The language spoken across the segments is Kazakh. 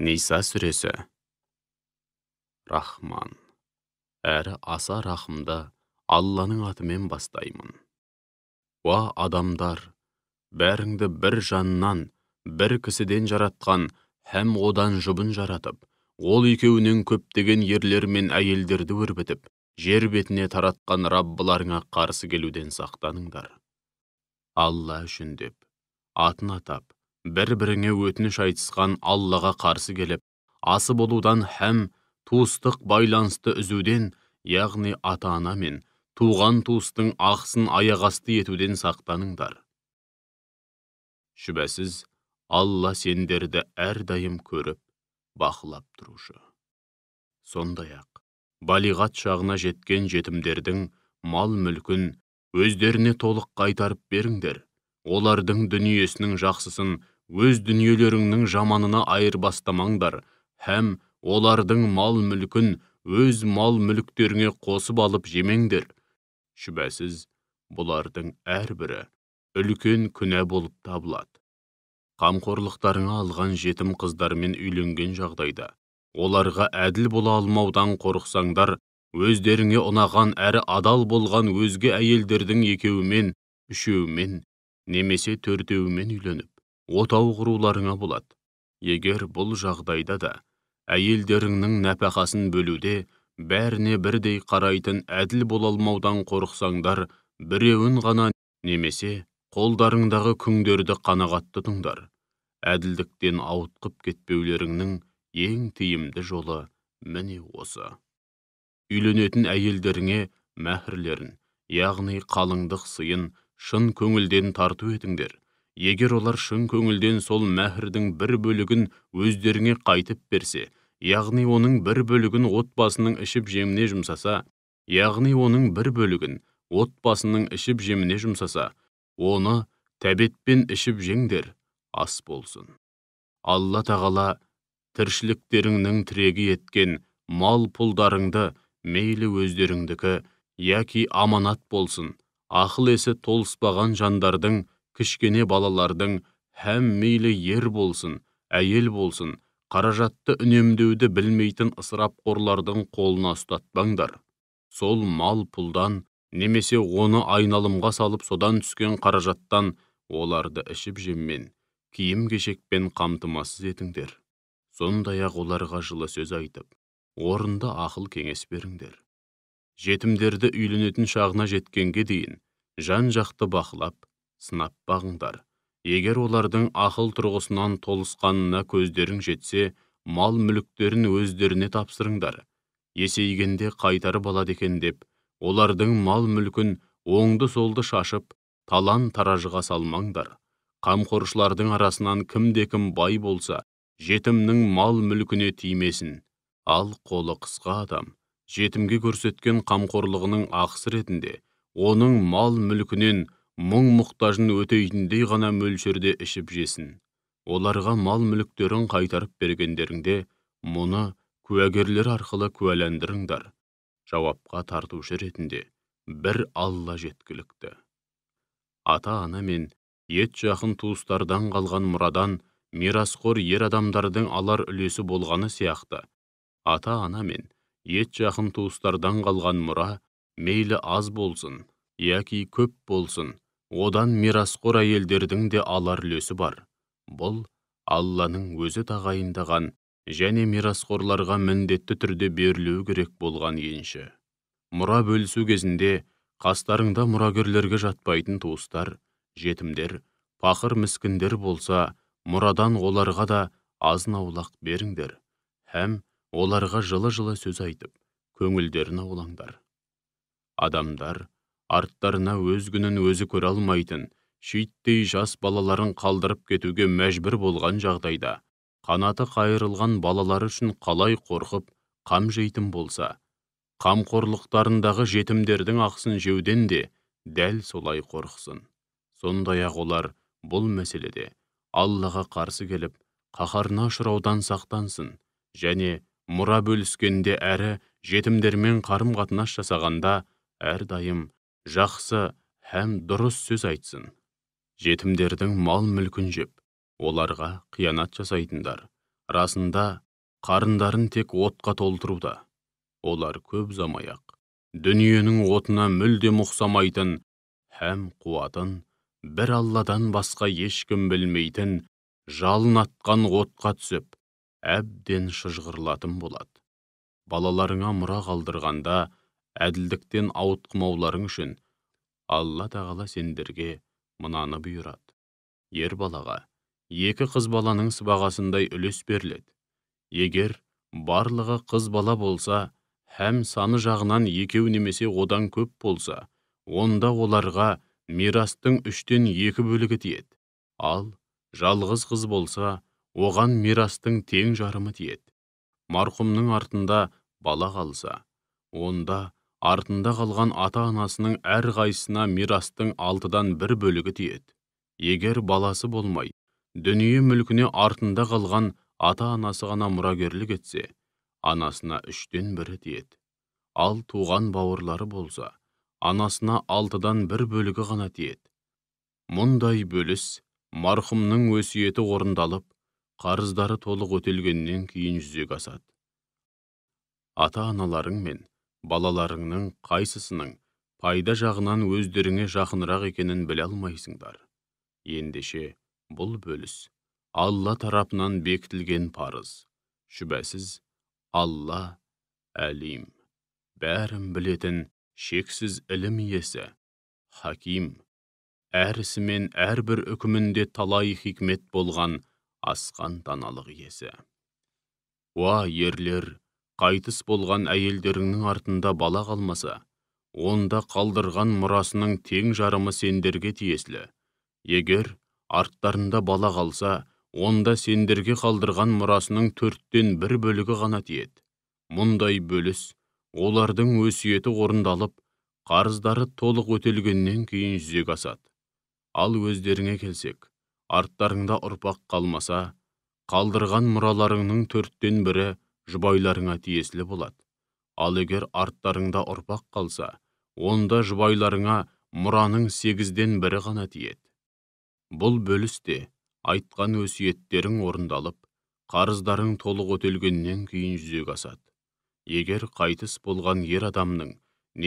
ниса сүресі рахман әрі аса рахымды алланың атымен бастаймын уа адамдар бәріңді бір жаннан бір кісіден жаратқан һәм одан жұбын жаратып ол екеуінің көптеген ерлер мен әйелдерді өрбітіп жер бетіне таратқан раббыларыңа қарсы келуден сақтаныңдар алла үшін деп атын атап бір біріңе өтініш айтысқан аллаға қарсы келіп асы болудан һәм туыстық байланысты үзуден яғни ата ана мен туған туыстың ақсын аяғасты етуден сақтаныңдар шүбәсіз алла сендерді әрдайым көріп бақылап тұрушы Сонда ақ балиғат шағына жеткен жетімдердің мал мүлкін өздеріне толық қайтарып беріңдер олардың дүниесінің жақсысын өз дүниелеріңнің жаманына айырбастамаңдар һәм олардың мал мүлкін өз мал мүліктеріңе қосып алып жемеңдер шүбәсіз бұлардың әрбірі үлкен күнә болып табылады қамқорлықтарыңа алған жетім қыздармен үйленген жағдайда оларға әділ бола алмаудан қорықсаңдар өздеріңе ұнаған әрі адал болған өзге әйелдердің екеуімен үшеуімен немесе төртеуімен үйленіп отау құруларыңа болады егер бұл жағдайда да әйелдеріңнің нәпақасын бөлуде бәріне бірдей қарайтын әділ бола алмаудан қорықсаңдар біреуін ғана немесе қолдарыңдағы күңдерді қанағат тұтыңдар әділдіктен ауытқып кетпеулеріңнің ең тиімді жолы міне осы үйленетін әйелдеріңе мәһірлерін яғни қалыңдық сыйын шын көңілден тарту етіңдер егер олар шын көңілден сол мәһірдің бір бөлігін өздеріңе қайтып берсе яғни оның бір бөлігін отбасының ішіп жеміне жұмсаса яғни оның бір бөлігін отбасының ішіп жеміне жұмсаса оны тәбетпен ішіп жеңдер ас болсын алла тағала тіршіліктеріңнің тірегі еткен мал пұлдарыңды мейлі өздеріңдікі яки аманат болсын ақыл есі толыспаған жандардың кішкене балалардың һәм мейлі ер болсын әйел болсын қаражатты үнемдеуді білмейтін ысырапқорлардың қолына ұстатпаңдар сол мал пұлдан немесе оны айналымға салып содан түскен қаражаттан оларды ішіп жеммен киім кешекпен қамтымасыз етіңдер сондай ақ оларға жылы сөз айтып орынды ақыл кеңес беріңдер жетімдерді үйленетін шағына жеткенге дейін жан жақты бақылап бағыңдар. егер олардың ақыл тұрғысынан толысқанына көздерің жетсе мал мүліктерін өздеріне тапсырыңдар есейгенде қайтарып алады екен деп олардың мал мүлкін оңды солды шашып талан таражыға салмаңдар қамқоршылардың арасынан кімде кім бай болса жетімнің мал мүлкіне тимесін ал қолы қысқа адам жетімге көрсеткен қамқорлығының ақысы ретінде оның мал мүлкінен мұң мұқтажын өтейтіндей ғана мөлшерде ішіп жесін оларға мал мүліктерін қайтарып бергендеріңде мұны куәгерлер арқылы куәландырыңдар жауапқа тартушы ретінде бір алла жеткілікті ата ана мен ет жақын туыстардан қалған мұрадан мирасқор ер адамдардың алар үлесі болғаны сияқты ата ана мен ет жақын туыстардан қалған мұра мейлі аз болсын яки көп болсын одан мирасқор әйелдердің де алар үлесі бар бұл алланың өзі тағайындаған және мирасқорларға міндетті түрде берілуі керек болған енші мұра бөлісу кезінде қастарыңда мұрагерлерге жатпайтын туыстар жетімдер пақыр міскіндер болса мұрадан оларға да азын аулақ беріңдер һәм оларға жылы жылы сөз айтып көңілдерін аулаңдар адамдар арттарына өз күнін өзі көре алмайтын шиттей жас балаларын қалдырып кетуге мәжбүр болған жағдайда қанаты қайырылған балалары үшін қалай қорқып қам жейтін болса қамқорлықтарындағы жетімдердің ақсын жеуден де дәл солай қорқсын сондай ақ олар бұл мәселеде аллаға қарсы келіп қаһарына ұшыраудан сақтансын және мұра бөліскенде әрі жетімдермен қарым қатынас жасағанда әрдайым жақсы һәм дұрыс сөз айтсын жетімдердің мал мүлкін жеп оларға қиянат жасайтындар расында қарындарын тек отқа толтыруда олар көп ұзамай дүниенің отына мүлдем ұқсамайтын һәм қуатын бір алладан басқа ешкім білмейтін жалын атқан отқа түсіп әбден шыжғырлатын болады балаларыңа мұра қалдырғанда әділдіктен ауытқымауларың үшін алла тағала сендерге мынаны бұйырады ер балаға екі қыз баланың сыбағасындай үлес беріледі егер барлығы қыз бала болса һәм саны жағынан екеу немесе одан көп болса онда оларға мирастың үштен екі бөлігі тиеді ал жалғыз қыз болса оған мирастың тең жарымы тиеді марқұмның артында бала қалса онда артында қалған ата анасының әр қайсына мирастың алтыдан бір бөлігі тиеді егер баласы болмай дүние мүлкіне артында қалған ата анасы ғана мұрагерлік етсе анасына үштен бірі тиеді ал туған бауырлары болса анасына алтыдан бір бөлігі ғана тиеді мұндай бөліс марқұмның өсиеті орындалып қарыздары толық өтелгеннен кейін жүзеге асады ата аналарың мен балаларыңның қайсысының пайда жағынан өздеріңе жақынырақ екенін біле алмайсыңдар ендеше бұл бөліс алла тарапынан бекітілген парыз шүбәсіз алла әлим бәрін білетін шексіз ілім иесі хаким әр ісі мен әрбір үкімінде талай хикмет болған асқан даналық иесі уа ерлер қайтыс болған әйелдеріңнің артында бала қалмаса онда қалдырған мұрасының тең жарымы сендерге тиесілі егер арттарында бала қалса онда сендерге қалдырған мұрасының төрттен бір бөлігі ғана тиеді мұндай бөліс олардың өсиеті орындалып қарыздары толық өтелгеннен кейін жүзеге асады ал өздеріңе келсек арттарыңда ұрпақ қалмаса қалдырған мұраларыңның төрттен бірі жұбайларыңа тиесілі болады ал егер арттарыңда ұрпақ қалса онда жұбайларыңа мұраның сегізден бірі ғана тиеді бұл бөлісте айтқан өсиеттерің орындалып қарыздарың толық өтелгеннен кейін жүзеге асады егер қайтыс болған ер адамның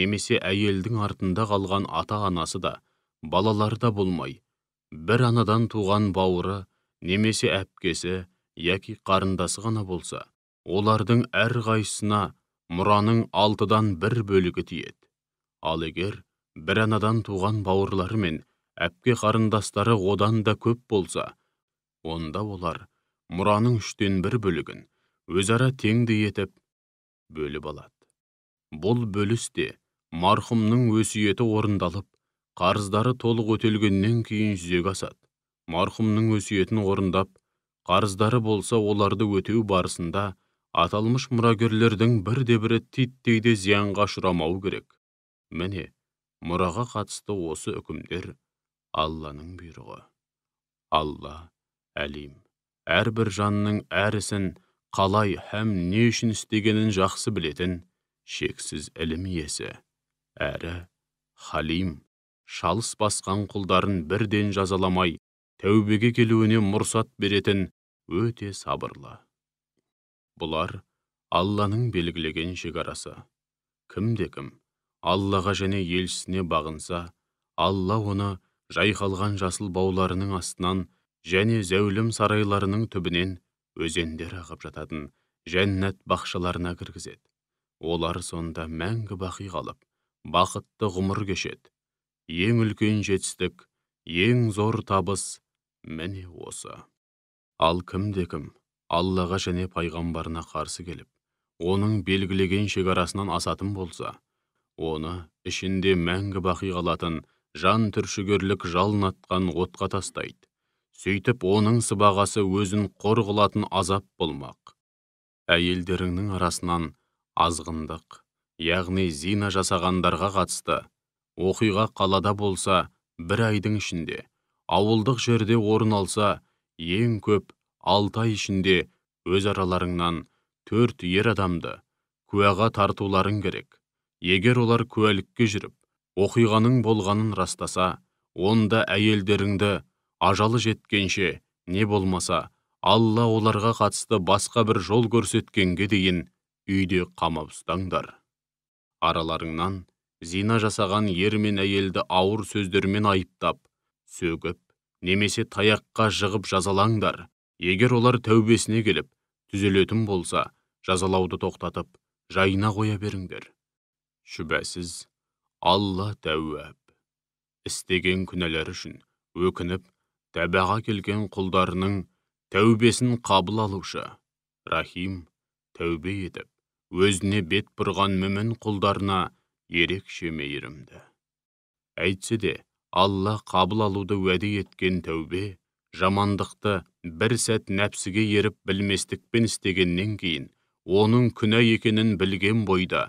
немесе әйелдің артында қалған ата анасы да балалары да болмай бір анадан туған бауыры немесе әпкесі яки қарындасы ғана болса олардың әр әрқайсысына мұраның алтыдан бір бөлігі тиеді ал егер бір анадан туған бауырлары мен әпке қарындастары одан да көп болса онда олар мұраның үштен бір бөлігін өзара теңдей етіп бөліп алады бұл бөліс те марқұмның өсиеті орындалып қарыздары толық өтелгеннен кейін жүзеге асады марқұмның өсиетін орындап қарыздары болса оларды өтеу барысында аталмыш мұрагерлердің бірде бірі титтей де зиянға ұшырамауы керек міне мұраға қатысты осы үкімдер алланың бұйрығы алла әлим әрбір жанның әр ісін қалай һәм не үшін істегенін жақсы білетін шексіз ілім иесі әрі халим шалыс басқан құлдарын бірден жазаламай тәубеге келуіне мұрсат беретін өте сабырлы бұлар алланың белгілеген шекарасы кімде кім аллаға және елшісіне бағынса алла оны жайқалған жасыл бауларының астынан және зәулім сарайларының түбінен өзендер ағып жататын жәннат бақшаларына кіргізеді олар сонда мәңгі бақи қалып бақытты ғұмыр кешеді ең үлкен жетістік ең зор табыс міне осы ал кімде кім аллаға және пайғамбарына қарсы келіп оның белгілеген шекарасынан асатын болса оны ішінде мәңгі бақи қалатын жан түршігерлік атқан отқа тастайды сөйтіп оның сыбағасы өзін қор азап болмақ әйелдеріңнің арасынан азғындық яғни зина жасағандарға қатысты оқиға қалада болса бір айдың ішінде ауылдық жерде орын алса ең көп алты ай ішінде өз араларыңнан төрт ер адамды куәға тартуларың керек егер олар куәлікке жүріп оқиғаның болғанын растаса онда әйелдеріңді ажалы жеткенше не болмаса алла оларға қатысты басқа бір жол көрсеткенге дейін үйде қамап ұстаңдар араларыңнан зина жасаған ер мен әйелді ауыр сөздермен айыптап сөгіп немесе таяққа жығып жазалаңдар егер олар тәубесіне келіп түзелетін болса жазалауды тоқтатып жайына қоя беріңдер шүбәсіз алла тәуәп істеген күнәлер үшін өкініп тәбәға келген құлдарының тәубесін қабыл алушы рахим тәубе етіп өзіне бет бұрған мүмін құлдарына ерекше мейірімді әйтсе де алла қабыл алуды уәде еткен тәубе жамандықты бір сәт нәпсіге еріп білместікпен істегеннен кейін оның күнә екенін білген бойда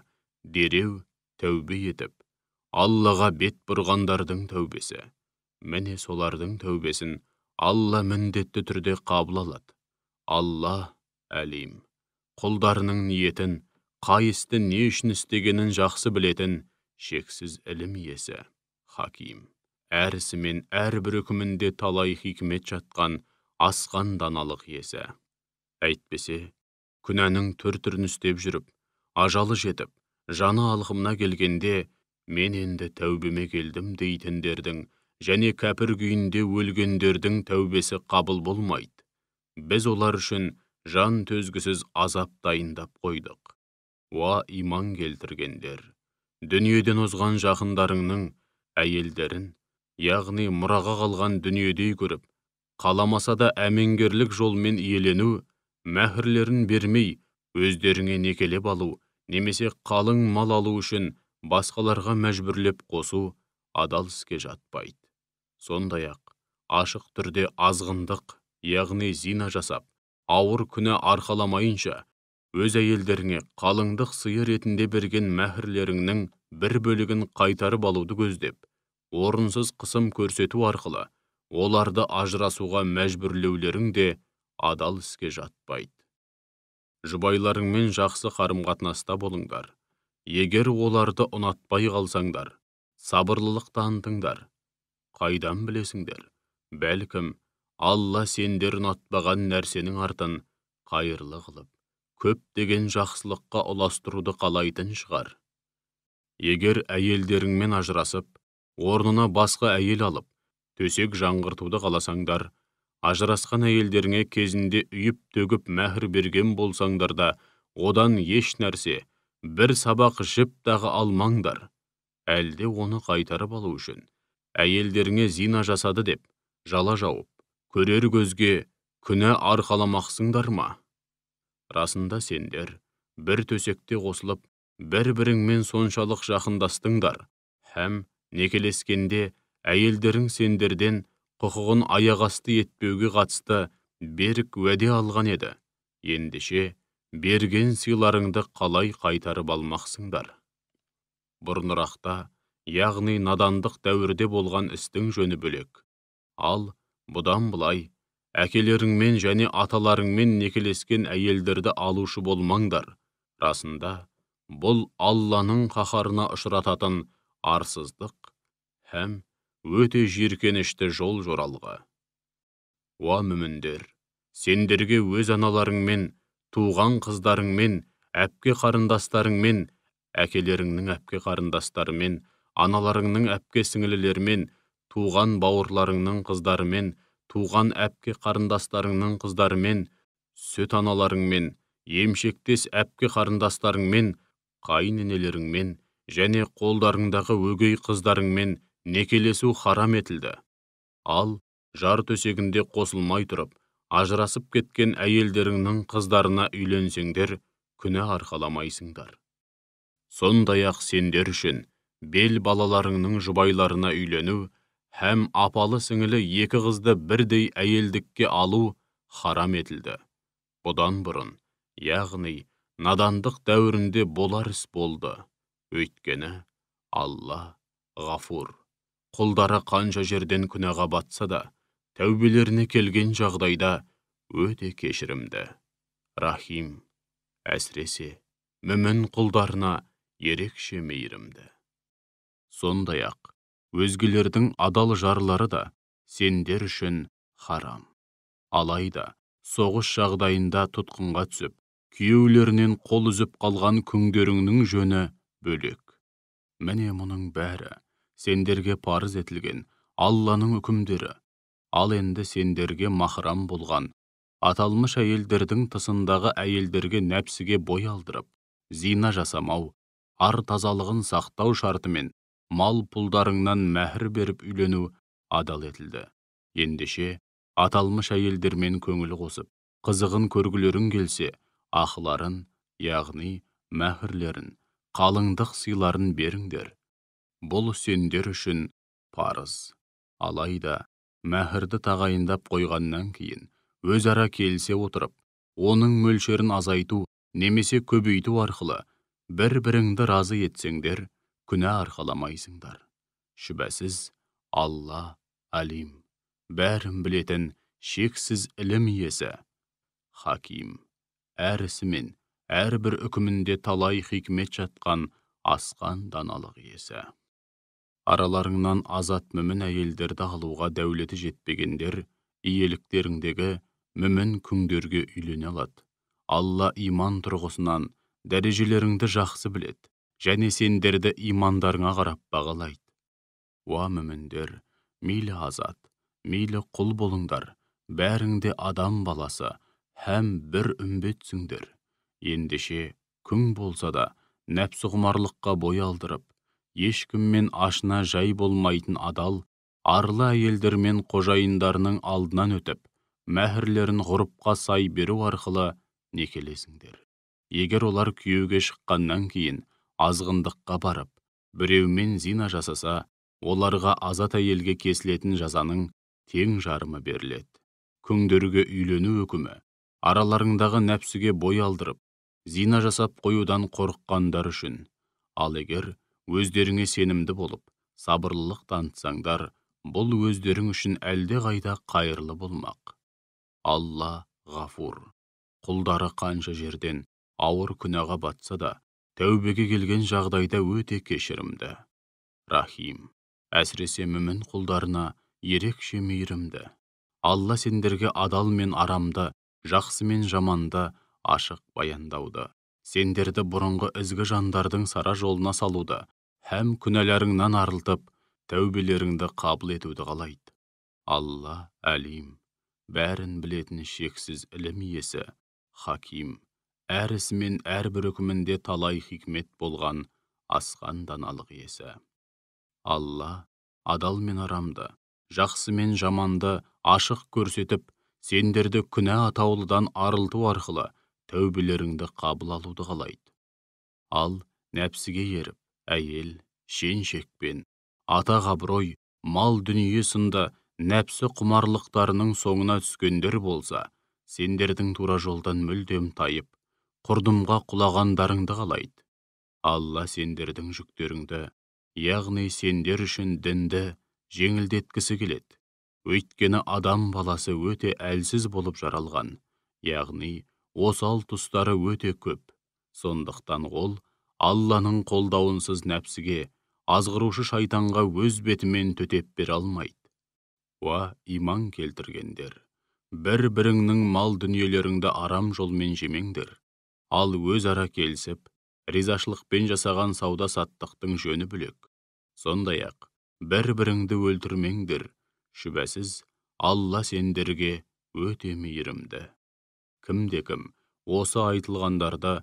дереу тәубе етіп аллаға бет бұрғандардың тәубесі міне солардың тәубесін алла міндетті түрде қабыл алады алла әлим құлдарының ниетін қай істі не үшін істегенін жақсы білетін шексіз ілім иесі хаким әр ісі мен әрбір үкімінде талай хикмет жатқан асқан даналық иесі әйтпесе күнәнің түр түрін істеп жүріп ажалы жетіп жаны алқымына келгенде мен енді тәубеме келдім дейтіндердің және кәпір күйінде өлгендердің тәубесі қабыл болмайды біз олар үшін жан төзгісіз азап дайындап қойдық уа иман келтіргендер дүниеден озған жақындарыңның әйелдерін яғни мұраға қалған дүниедей көріп қаламаса да әменгерлік жолмен иелену мәһірлерін бермей өздеріңе некелеп алу немесе қалың мал алу үшін басқаларға мәжбүрлеп қосу адал іске жатпайды сондай ақ ашық түрде азғындық яғни зина жасап ауыр күнә арқаламайынша өз әйелдеріңе қалыңдық сыйы ретінде берген мәһірлеріңнің бір бөлігін қайтарып алуды көздеп орынсыз қысым көрсету арқылы оларды ажырасуға мәжбүрлеулерің де адал іске жатпайды жұбайларыңмен жақсы қарым қатынаста болыңдар егер оларды ұнатпай қалсаңдар сабырлылық танытыңдар қайдан білесіңдер бәлкім алла сендер ұнатпаған нәрсенің артын қайырлы қылып көптеген жақсылыққа ұластыруды қалайтын шығар егер әйелдеріңмен ажырасып орнына басқа әйел алып төсек жаңғыртуды қаласаңдар ажырасқан әйелдеріңе кезінде үйіп төгіп мәһір берген болсаңдар да одан еш нәрсе бір сабақ жіп тағы алмаңдар әлде оны қайтарып алу үшін әйелдеріңе зина жасады деп жала жауып көрер көзге күнә арқаламақсыңдар ма расында сендер бір төсекте қосылып бір біріңмен соншалық жақындастыңдар һәм некелескенде әйелдерің сендерден құқығын аяғасты асты етпеуге қатысты берік уәде алған еді Ендіше, берген сыйларыңды қалай қайтарып алмақсыңдар бұрынырақта яғни надандық дәуірде болған істің жөні бөлек ал бұдан былай әкелеріңмен және аталарыңмен некелескен әйелдерді алушы болмаңдар расында бұл алланың қаһарына ұшырататын арсыздық һәм өте жиіркенішті жол жоралғы уа мүміндер сендерге өз аналарыңмен туған қыздарыңмен әпке қарындастарыңмен әкелеріңнің әпке қарындастарымен аналарыңның әпке сіңлілерімен туған бауырларыңның қыздарымен туған әпке қарындастарыңның қыздарымен сүт аналарыңмен емшектес әпке қарындастарыңмен қайын енелеріңмен және қолдарыңдағы өгей қыздарыңмен некелесу харам етілді ал жар төсегінде қосылмай тұрып ажырасып кеткен әйелдеріңнің қыздарына үйленсеңдер күнә арқаламайсыңдар сондай ақ сендер үшін бел балаларыңның жұбайларына үйлену һәм апалы сіңілі екі қызды бірдей әйелдікке алу харам етілді бұдан бұрын яғни надандық дәуірінде болар іс болды өйткені алла ғафур құлдары қанша жерден күнәға батса да тәубелеріне келген жағдайда өте кешірімді рахим әсіресе мүмін құлдарына ерекше мейірімді сондай ақ өзгелердің адал жарлары да сендер үшін харам алайда соғыс жағдайында тұтқынға түсіп күйеулерінен қол үзіп қалған күңдеріңнің жөні бөлек міне мұның бәрі сендерге парыз етілген алланың үкімдері ал енді сендерге махрам болған аталмыш әйелдердің тысындағы әйелдерге нәпсіге бой алдырып зина жасамау ар тазалығын сақтау шартымен мал пұлдарыңнан мәһір беріп үйлену адал етілді ендеше аталмыш әйелдермен көңіл қосып қызығын көргілерің келсе ақыларын яғни мәһірлерін қалыңдық сыйларын беріңдер бұл сендер үшін парыз алайда мәһірді тағайындап қойғаннан кейін өзара келсе отырып оның мөлшерін азайту немесе көбейту арқылы бір біріңді разы етсеңдер күнә арқаламайсыңдар шүбәсіз алла әлим бәрін білетін шексіз ілім иесі хаким әр ісімен әрбір үкімінде талай хикмет жатқан асқан даналық иесі араларыңнан азат мүмін әйелдерді алуға дәулеті жетпегендер иеліктеріңдегі мүмін күңдерге үйлене алады алла иман тұрғысынан дәрежелеріңді жақсы білет, және сендерді имандарыңа қарап бағалайды уа мүміндер мейлі азат мейлі құл болыңдар бәріңде адам баласы һәм бір үмбетсіңдер ендеше күң болса да нәпсіғұмарлыққа бой алдырып ешкіммен ашына жай болмайтын адал арлы әйелдер мен қожайындарының алдынан өтіп мәһірлерін ғұрыпқа сай беру арқылы некелесіңдер егер олар күйеуге шыққаннан кейін азғындыққа барып біреумен зина жасаса оларға азат әйелге кесілетін жазаның тең жарымы беріледі күңдерге үйлену үкімі араларыңдағы нәпсіге бой алдырып зина жасап қоюдан қорыққандар үшін ал егер өздеріңе сенімді болып сабырлылық танытсаңдар бұл өздерің үшін әлде қайда қайырлы болмақ алла ғафур құлдары қанша жерден ауыр күнәға батса да тәубеге келген жағдайда өте кешірімді рахим әсіресе мүмін құлдарына ерекше мейірімді алла сендерге адал мен арамды жақсы мен жаманды ашық баяндауды сендерді бұрынғы ізгі жандардың сара жолына салуды һәм күнәләріңнан арылтып тәубелеріңді қабыл етуді қалайды алла әлим бәрін білетін шексіз ілім иесі хаким әр ісі мен әрбір үкімінде талай хикмет болған асқан даналық иесі алла адал мен арамды жақсы мен жаманды ашық көрсетіп сендерді күнә атаулыдан арылту арқылы тәубелеріңді қабыл алуды қалайды ал нәпсіге еріп әйел шен шекпен атақ мал дүние сынды нәпсі құмарлықтарының соңына түскендер болса сендердің тура жолдан мүлдем тайып құрдымға құлағандарыңды қалайды алла сендердің жүктеріңді яғни сендер үшін дінді жеңілдеткісі келеді өйткені адам баласы өте әлсіз болып жаралған яғни осал тұстары өте көп сондықтан ол алланың қолдауынсыз нәпсіге азғырушы шайтанға өз бетімен төтеп бере алмайды уа иман келтіргендер бір біріңнің мал дүниелеріңді арам жолмен жемеңдер ал өз келсіп, келісіп ризашылықпен жасаған сауда саттықтың жөні бөлек сондай ақ бір біріңді өлтірмеңдер шүбәсіз алла сендерге өте мейірімді кімде кім осы айтылғандарда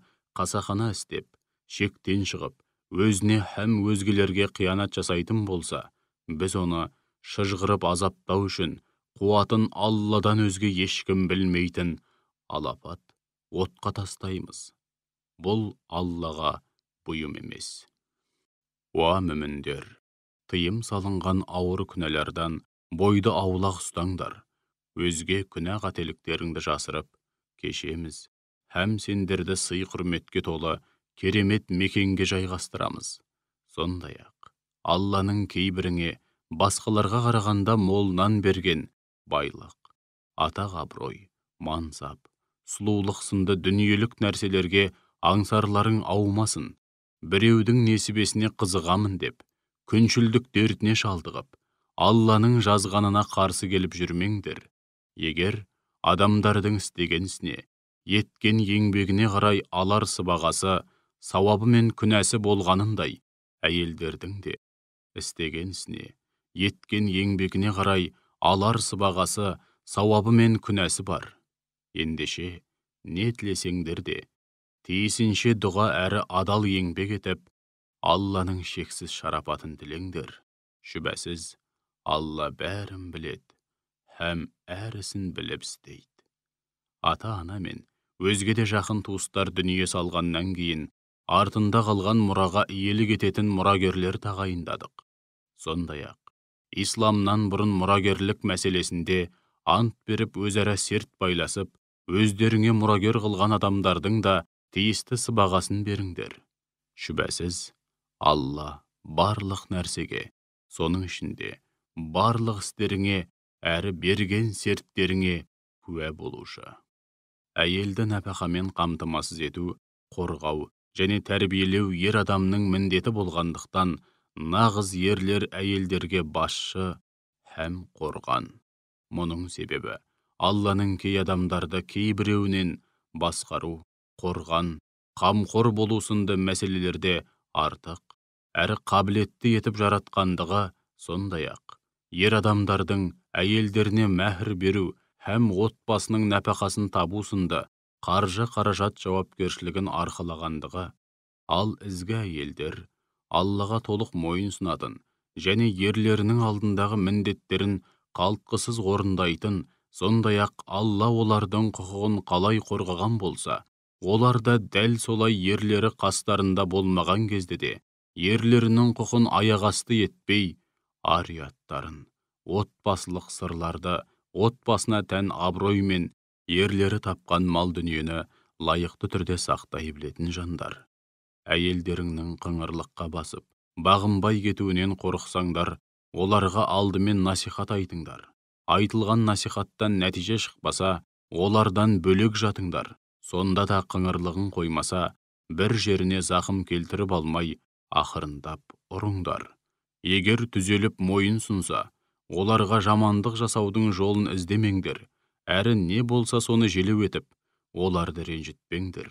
қасақана істеп шектен шығып өзіне һәм өзгелерге қиянат жасайтын болса біз оны шыжғырып азаптау үшін қуатын алладан өзге ешкім білмейтін алапат отқа тастаймыз бұл аллаға бұйым емес уа мүміндер тыйым салынған ауыр күнәлардан бойды аулақ ұстаңдар өзге күнә қателіктеріңді жасырып кешеміз һәм сендерді сый құрметке толы керемет мекенге жайғастырамыз сондай ақ алланың кейбіріңе басқаларға қарағанда молынан берген байлық атақ абырой мансап сұлулық сынды дүниелік нәрселерге аңсарларың аумасын біреудің несібесіне қызығамын деп күншілдік дертіне шалдығып алланың жазғанына қарсы келіп жүрмеңдер егер адамдардың істеген ісіне еткен еңбегіне қарай алар сыбағасы сауабы мен күнәсі болғанындай әйелдердің де істеген ісіне еткен еңбегіне қарай алар сыбағасы сауабы мен күнәсі бар ендеше не тілесеңдер де тиісінше дұға әрі адал еңбек етіп алланың шексіз шарапатын тілеңдер шүбәсіз алла бәрін білет һәм әр ісін біліп істейді ата ана мен өзге де жақын туыстар дүние салғаннан кейін артында қалған мұраға иелік ететін мұрагерлер тағайындадық сондай ақ исламнан бұрын мұрагерлік мәселесінде ант беріп өзара серт байласып өздеріңе мұрагер қылған адамдардың да тиісті сыбағасын беріңдер шүбәсіз алла барлық нәрсеге соның ішінде барлық істеріңе әрі берген серттеріңе куә болушы әйелді нәпақамен қамтамасыз ету қорғау және тәрбиелеу ер адамның міндеті болғандықтан нағыз ерлер әйелдерге басшы һәм қорған мұның себебі алланың кей адамдарды кейбіреуінен басқару қорған қамқор болу сынды мәселелерде артық әрі қабілетті етіп жаратқандығы сондай ақ ер адамдардың әйелдеріне мәһір беру һәм отбасының нәпақасын табу сынды қаржы қаражат жауапкершілігін арқалағандығы ал ізгі әйелдер аллаға толық мойын сұнатын және ерлерінің алдындағы міндеттерін қалтқысыз орындайтын сондай ақ алла олардың құқығын қалай қорғаған болса олар да дәл солай ерлері қастарында болмаған кезде де ерлерінің құқын аяғасты етпей ар ұяттарын отбасылық сырларды отбасына тән абырой ерлері тапқан мал дүниені лайықты түрде сақтай білетін жандар әйелдеріңнің қыңырлыққа басып бағынбай кетуінен қорықсаңдар оларға алдымен насихат айтыңдар айтылған насихаттан нәтиже шықпаса олардан бөлек жатыңдар сонда да қыңырлығын қоймаса бір жеріне зақым келтіріп алмай ақырындап ұрыңдар егер түзеліп мойын сұнса оларға жамандық жасаудың жолын іздемеңдер әрі не болса соны желеу етіп оларды ренжітпеңдер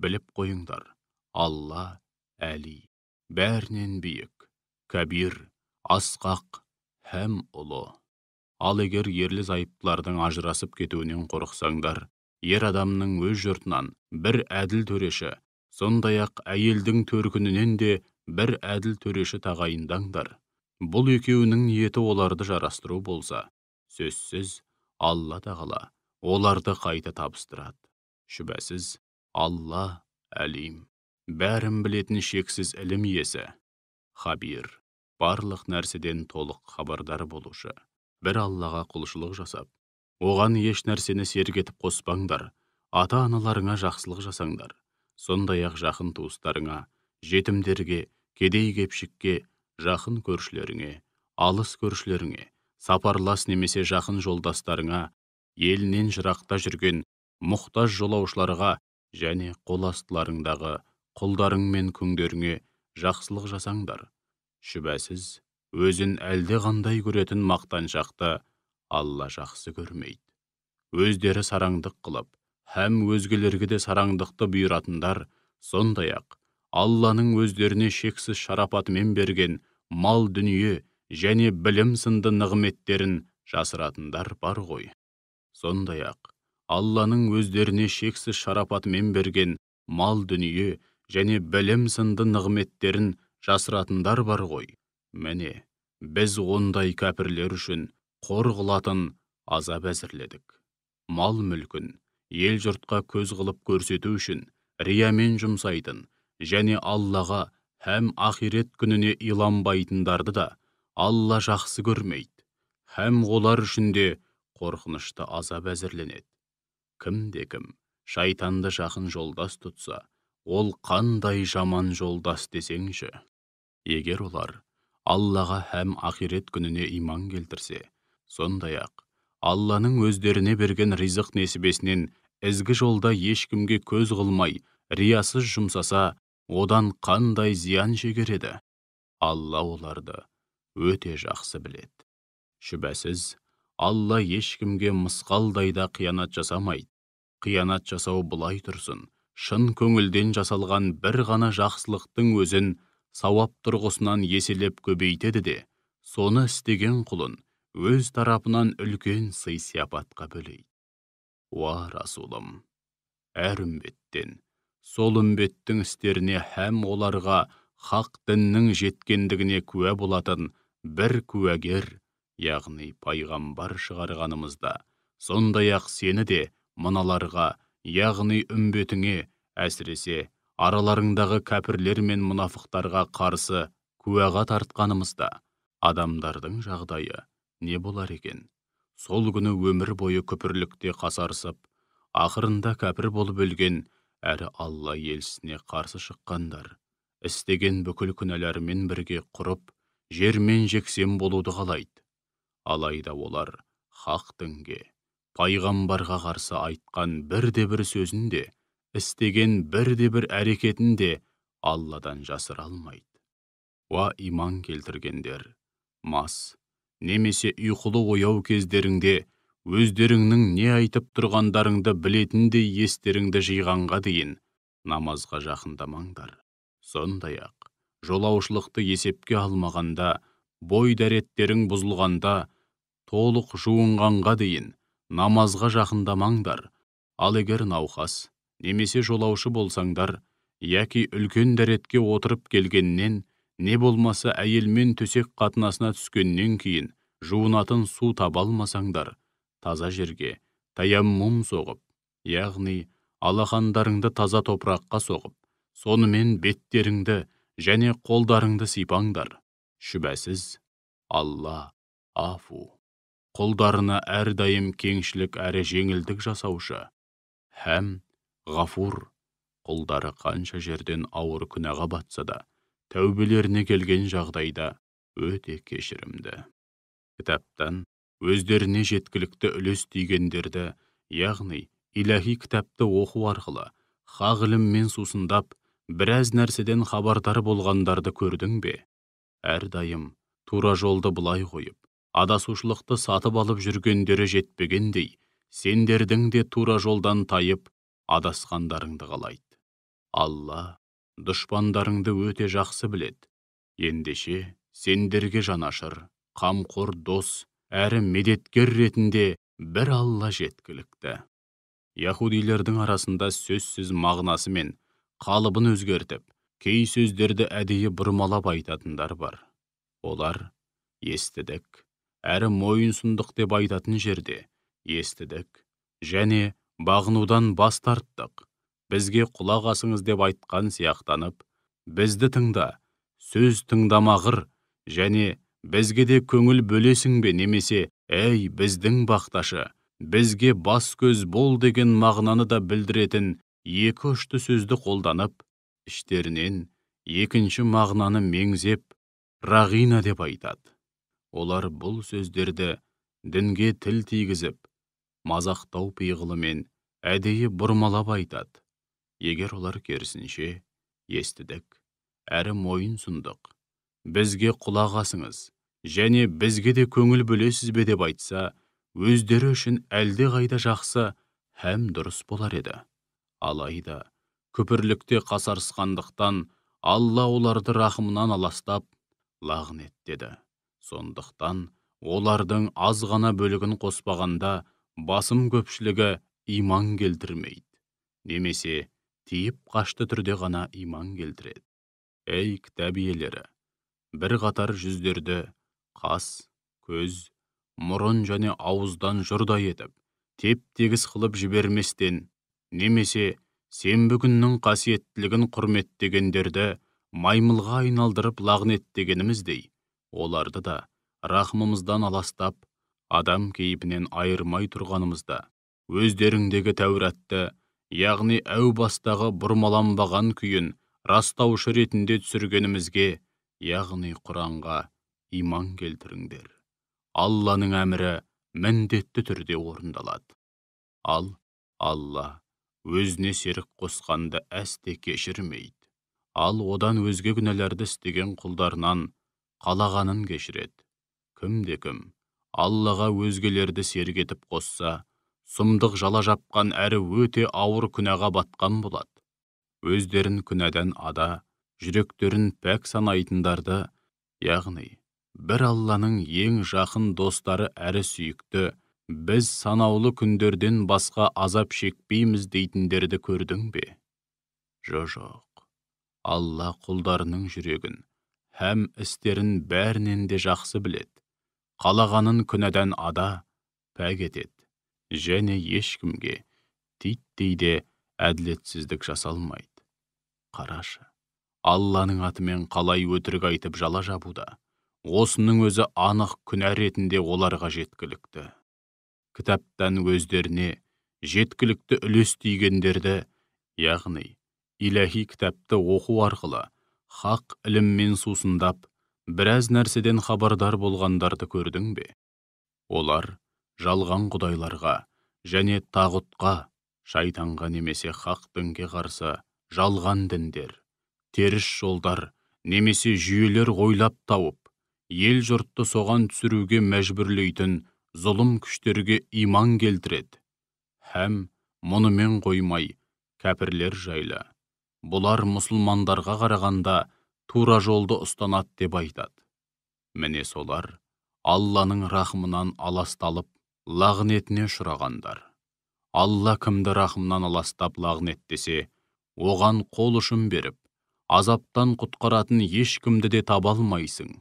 біліп қойыңдар алла әли бәрінен биік кәбир асқақ һәм ұлы ал егер ерлі зайыптылардың ажырасып кетуінен қорықсаңдар ер адамның өз жұртынан бір әділ төреші сондай ақ әйелдің төркінінен де бір әділ төреші тағайындаңдар бұл екеуінің ниеті оларды жарастыру болса сөзсіз алла тағала оларды қайта табыстырады шүбәсіз алла әлим бәрін білетін шексіз ілім иесі хабир барлық нәрседен толық хабардар болушы бір аллаға құлшылық жасап оған еш нәрсені сергетіп қоспаңдар ата аналарыңа жақсылық жасаңдар сондай ақ жақын туыстарыңа жетімдерге кедей кепшікке жақын көршілеріңе алыс көршілеріңе сапарлас немесе жақын жолдастарыңа елінен жырақта жүрген мұқтаж жолаушыларға және қол астыларыңдағы құлдарың мен күңдеріңе жақсылық жасаңдар шүбәсіз өзін әлде қандай көретін мақтаншақты алла жақсы көрмейді өздері сараңдық қылып һәм өзгелерге де сараңдықты бұйыратындар сондай ақ алланың өздеріне шексіз шарапатымен берген мал дүние және білім сынды нығметтерін жасыратындар бар ғой сондай ақ алланың өздеріне шексіз шарапатымен берген мал дүние және білім сынды нығметтерін жасыратындар бар ғой міне біз ондай кәпірлер үшін қор қылатын азап әзірледік мал мүлкін ел жұртқа көз қылып көрсету үшін риямен жұмсайтын және аллаға һәм ақирет күніне иланбайтындарды да алла жақсы көрмейді һәм олар үшін де қорқынышты азап әзірленеді кімде кім шайтанды жақын жолдас тұтса ол қандай жаман жолдас десеңші егер олар аллаға һәм ақирет күніне иман келтірсе сондай ақ алланың өздеріне берген ризық несібесінен ізгі жолда ешкімге көз қылмай риясыз жұмсаса одан қандай зиян шегер алла оларды өте жақсы біледі шүбәсіз алла ешкімге мысқалдай да қиянат жасамайды қиянат жасау былай тұрсын шын көңілден жасалған бір ғана жақсылықтың өзін сауап тұрғысынан еселеп көбейтеді де соны істеген құлын өз тарапынан үлкен сый сияпатқа бөлейді уа расулым әр үмбеттен сол үмбеттің істеріне һәм оларға хақ діннің жеткендігіне куә болатын бір куәгер яғни пайғамбар шығарғанымызда сондай ақ сені де мыналарға яғни үмбетіңе әсіресе араларыңдағы кәпірлер мен мұнафықтарға қарсы куәға тартқанымызда адамдардың жағдайы не болар екен сол күні өмір бойы күпірлікте қасарысып ақырында кәпір болып өлген әрі алла елшісіне қарсы шыққандар істеген бүкіл күнәларымен бірге құрып жермен жексен болуды қалайды алайда олар хақ дінге пайғамбарға қарсы айтқан бірде бір сөзін де істеген бірде бір әрекетін де алладан жасыра алмайды уа иман келтіргендер мас немесе ұйқылы ояу кездеріңде өздеріңнің не айтып тұрғандарыңды білетіндей естеріңді жиғанға дейін намазға жақындамаңдар сондай ақ жолаушылықты есепке алмағанда бой дәреттерің бұзылғанда толық жуынғанға дейін намазға жақындамаңдар ал егер науқас немесе жолаушы болсаңдар яки үлкен дәретке отырып келгеннен не болмаса әйелмен төсек қатынасына түскеннен кейін жуынатын су таба алмасаңдар таза жерге таяммум соғып яғни алақандарыңды таза топыраққа соғып сонымен беттеріңді және қолдарыңды сипаңдар шүбәсіз алла афу құлдарына әрдайым кеңшілік әрі жеңілдік жасаушы һәм ғафур құлдары қанша жерден ауыр күнәға батса да тәубелеріне келген жағдайда өте кешірімді кітаптан өздеріне жеткілікті үлес тигендерді яғни иләхи кітапты оқу арқылы хақ мен сусындап біраз нәрседен хабардар болғандарды көрдің бе әрдайым тура жолды былай қойып адасушылықты сатып алып жүргендері жетпегендей сендердің де тура жолдан тайып адасқандарыңды қалайды алла дұшпандарыңды өте жақсы білет. ендеше сендерге жанашыр қамқор дос әрі медеткер ретінде бір алла жеткілікті яхудилердің арасында сөзсіз мағынасы мен қалыбын өзгертіп кей сөздерді әдейі бұрмалап айтатындар бар олар естідік әрі мойынсұндық деп айтатын жерде естідік және бағынудан бас тарттық бізге құлақ асыңыз деп айтқан сияқтанып бізді тыңда сөз тыңдамағыр және бізге де көңіл бөлесің бе немесе әй біздің бақташы бізге бас көз бол деген мағынаны да білдіретін екі ұшты сөзді қолданып іштерінен екінші мағынаны меңзеп рағина деп айтады олар бұл сөздерді дінге тіл тигізіп мазақтау пиғылымен әдейі бұрмалап айтады егер олар керісінше естідік әрі мойын сұндық бізге құлақ және бізге де көңіл бөлесіз бе деп айтса өздері үшін әлде қайда жақсы һәм дұрыс болар еді алайда күпірлікте қасарысқандықтан алла оларды рахымынан аластап лағнеттеді сондықтан олардың аз ғана бөлігін қоспағанда басым көпшілігі иман келтірмейді немесе тиіп қашты түрде ғана иман келтіреді әй кітап иелері қатар жүздерді қас көз мұрын және ауыздан жұрдай етіп теп тегіс қылып жіберместен немесе сенбі күннің қасиеттілігін құрметтегендерді маймылға айналдырып лағнеттегеніміздей оларды да рахымымыздан аластап адам кейіпінен айырмай тұрғанымызда өздеріңдегі тәуратты яғни әу бастағы бұрмаланбаған күйін растаушы ретінде түсіргенімізге яғни құранға иман келтіріңдер алланың әмірі міндетті түрде орындалады ал алла өзіне серік қосқанды әсте кешірмейді ал одан өзге күнәларды істеген құлдарынан қалағанын кешіреді кімде кім аллаға өзгелерді серік етіп қосса сұмдық жала жапқан әрі өте ауыр күнәға батқан болады өздерін күнәдан ада жүректерін пәк санайтындарды яғни бір алланың ең жақын достары әрі сүйікті біз санаулы күндерден басқа азап шекпейміз дейтіндерді көрдің бе жо жоқ алла құлдарының жүрегін һәм істерін бәрінен де жақсы білет. қалағанын күнәдан ада пәк етеді және ешкімге титтей де әділетсіздік жасалмайды қарашы алланың атымен қалай өтірік айтып жала жабуда осының өзі анық күнә ретінде оларға жеткілікті кітаптан өздеріне жеткілікті үлес тигендерді яғни иләхи кітапты оқу арқылы хақ іліммен сусындап біраз нәрседен хабардар болғандарды көрдің бе олар жалған құдайларға және тағұтқа шайтанға немесе хақ дінге қарсы жалған діндер теріс жолдар немесе жүйелер ойлап тауып ел жұртты соған түсіруге мәжбүрлейтін зұлым күштерге иман келтіреді һәм мұнымен қоймай кәпірлер жайлы бұлар мұсылмандарға қарағанда тура жолды ұстанат деп айтады міне солар алланың рахымынан аласталып лағнетіне ұшырағандар алла кімді рахымнан аластап лағнеттесе оған қол ұшын беріп азаптан құтқаратын ешкімді де таба алмайсың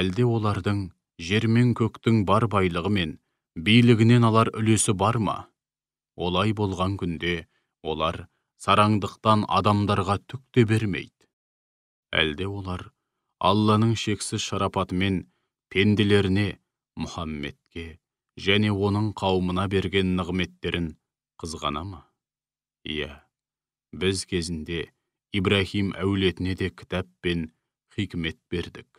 әлде олардың жер мен көктің бар байлығы мен билігінен алар үлесі бар ма олай болған күнде олар сараңдықтан адамдарға түк те бермейді әлде олар алланың шексіз шарапатымен пенделеріне мұхаммедке және оның қауымына берген нығметтерін қызғана ма иә біз кезінде ибраһим әулетіне де кітап пен хикмет бердік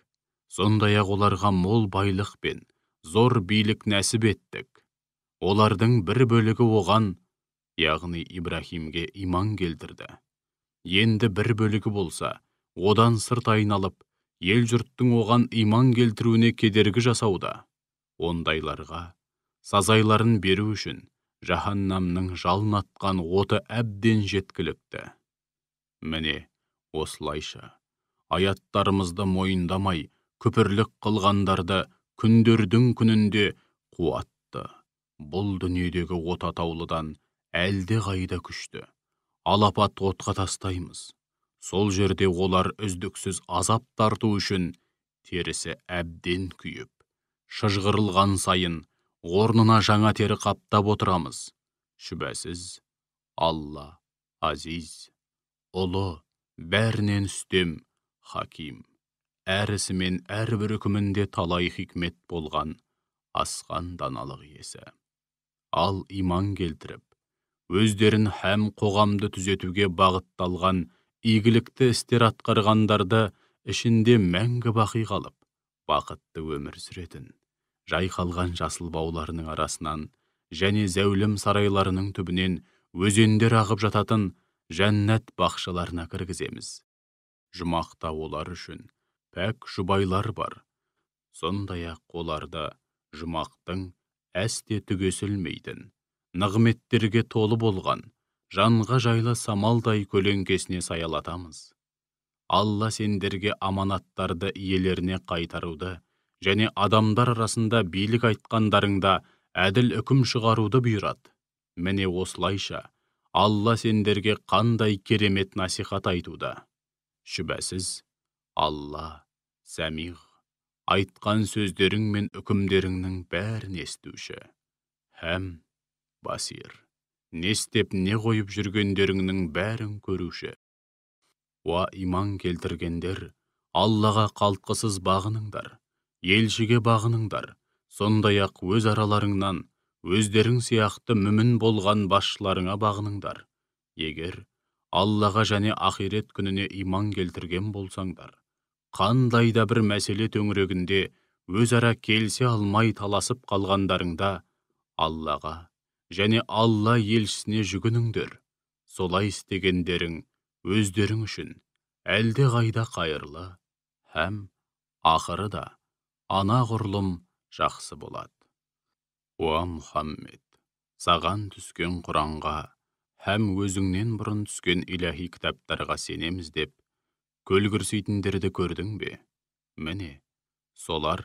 сондай ақ оларға мол байлық пен зор билік нәсіп еттік олардың бір бөлігі оған яғни ибраһимге иман келтірді енді бір бөлігі болса одан сырт айналып ел жұрттың оған иман келтіруіне кедергі жасауда ондайларға сазайларын беру үшін жаһаннамның атқан оты әбден жеткілікті міне осылайша аяттарымызды мойындамай күпірлік қылғандарды күндердің күнінде қуатты бұл дүниедегі от атаулыдан әлде қайда күшті алапат отқа тастаймыз сол жерде олар үздіксіз азап тарту үшін терісі әбден күйіп шыжғырылған сайын орнына жаңа тері қаптап отырамыз шүбәсіз алла азиз ұлы бәрінен үстем хаким әрісі мен әрбір үкімінде талай хикмет болған асқан даналық иесі ал иман келтіріп өздерін һәм қоғамды түзетуге бағытталған игілікті істер атқарғандарды ішінде мәңгі бақи қалып бақытты өмір сүретін жайқалған жасыл бауларының арасынан және зәулім сарайларының түбінен өзендер ағып жататын жәннат бақшаларына кіргіземіз жұмақта олар үшін пәк жұбайлар бар сондай ақ жұмақтың әсте түгесілмейтін нығметтерге толы болған жанға жайлы самалдай көлеңкесіне саялатамыз алла сендерге аманаттарды иелеріне қайтаруды және адамдар арасында билік айтқандарыңда әділ үкім шығаруды бұйырады міне осылайша алла сендерге қандай керемет насихат айтуда шүбәсіз алла сәмиғ айтқан сөздерің мен үкімдеріңнің бәрін естуші һәм басир не істеп не қойып жүргендеріңнің бәрін көруші уа иман келтіргендер аллаға қалтқысыз бағыныңдар елшіге бағыныңдар сондай ақ өз араларыңнан өздерің сияқты мүмін болған басшыларыңа бағыныңдар егер аллаға және ақирет күніне иман келтірген болсаңдар қандай да бір мәселе төңірегінде өзара келсе алмай таласып қалғандарыңда аллаға және алла елшісіне жүгініңдер солай істегендерің өздерің үшін әлде қайда қайырлы һәм ақыры да анағұрлым жақсы болады уа мұхаммед саған түскен құранға һәм өзіңнен бұрын түскен иләһи кітаптарға сенеміз деп сүйтіндерді көрдің бе міне солар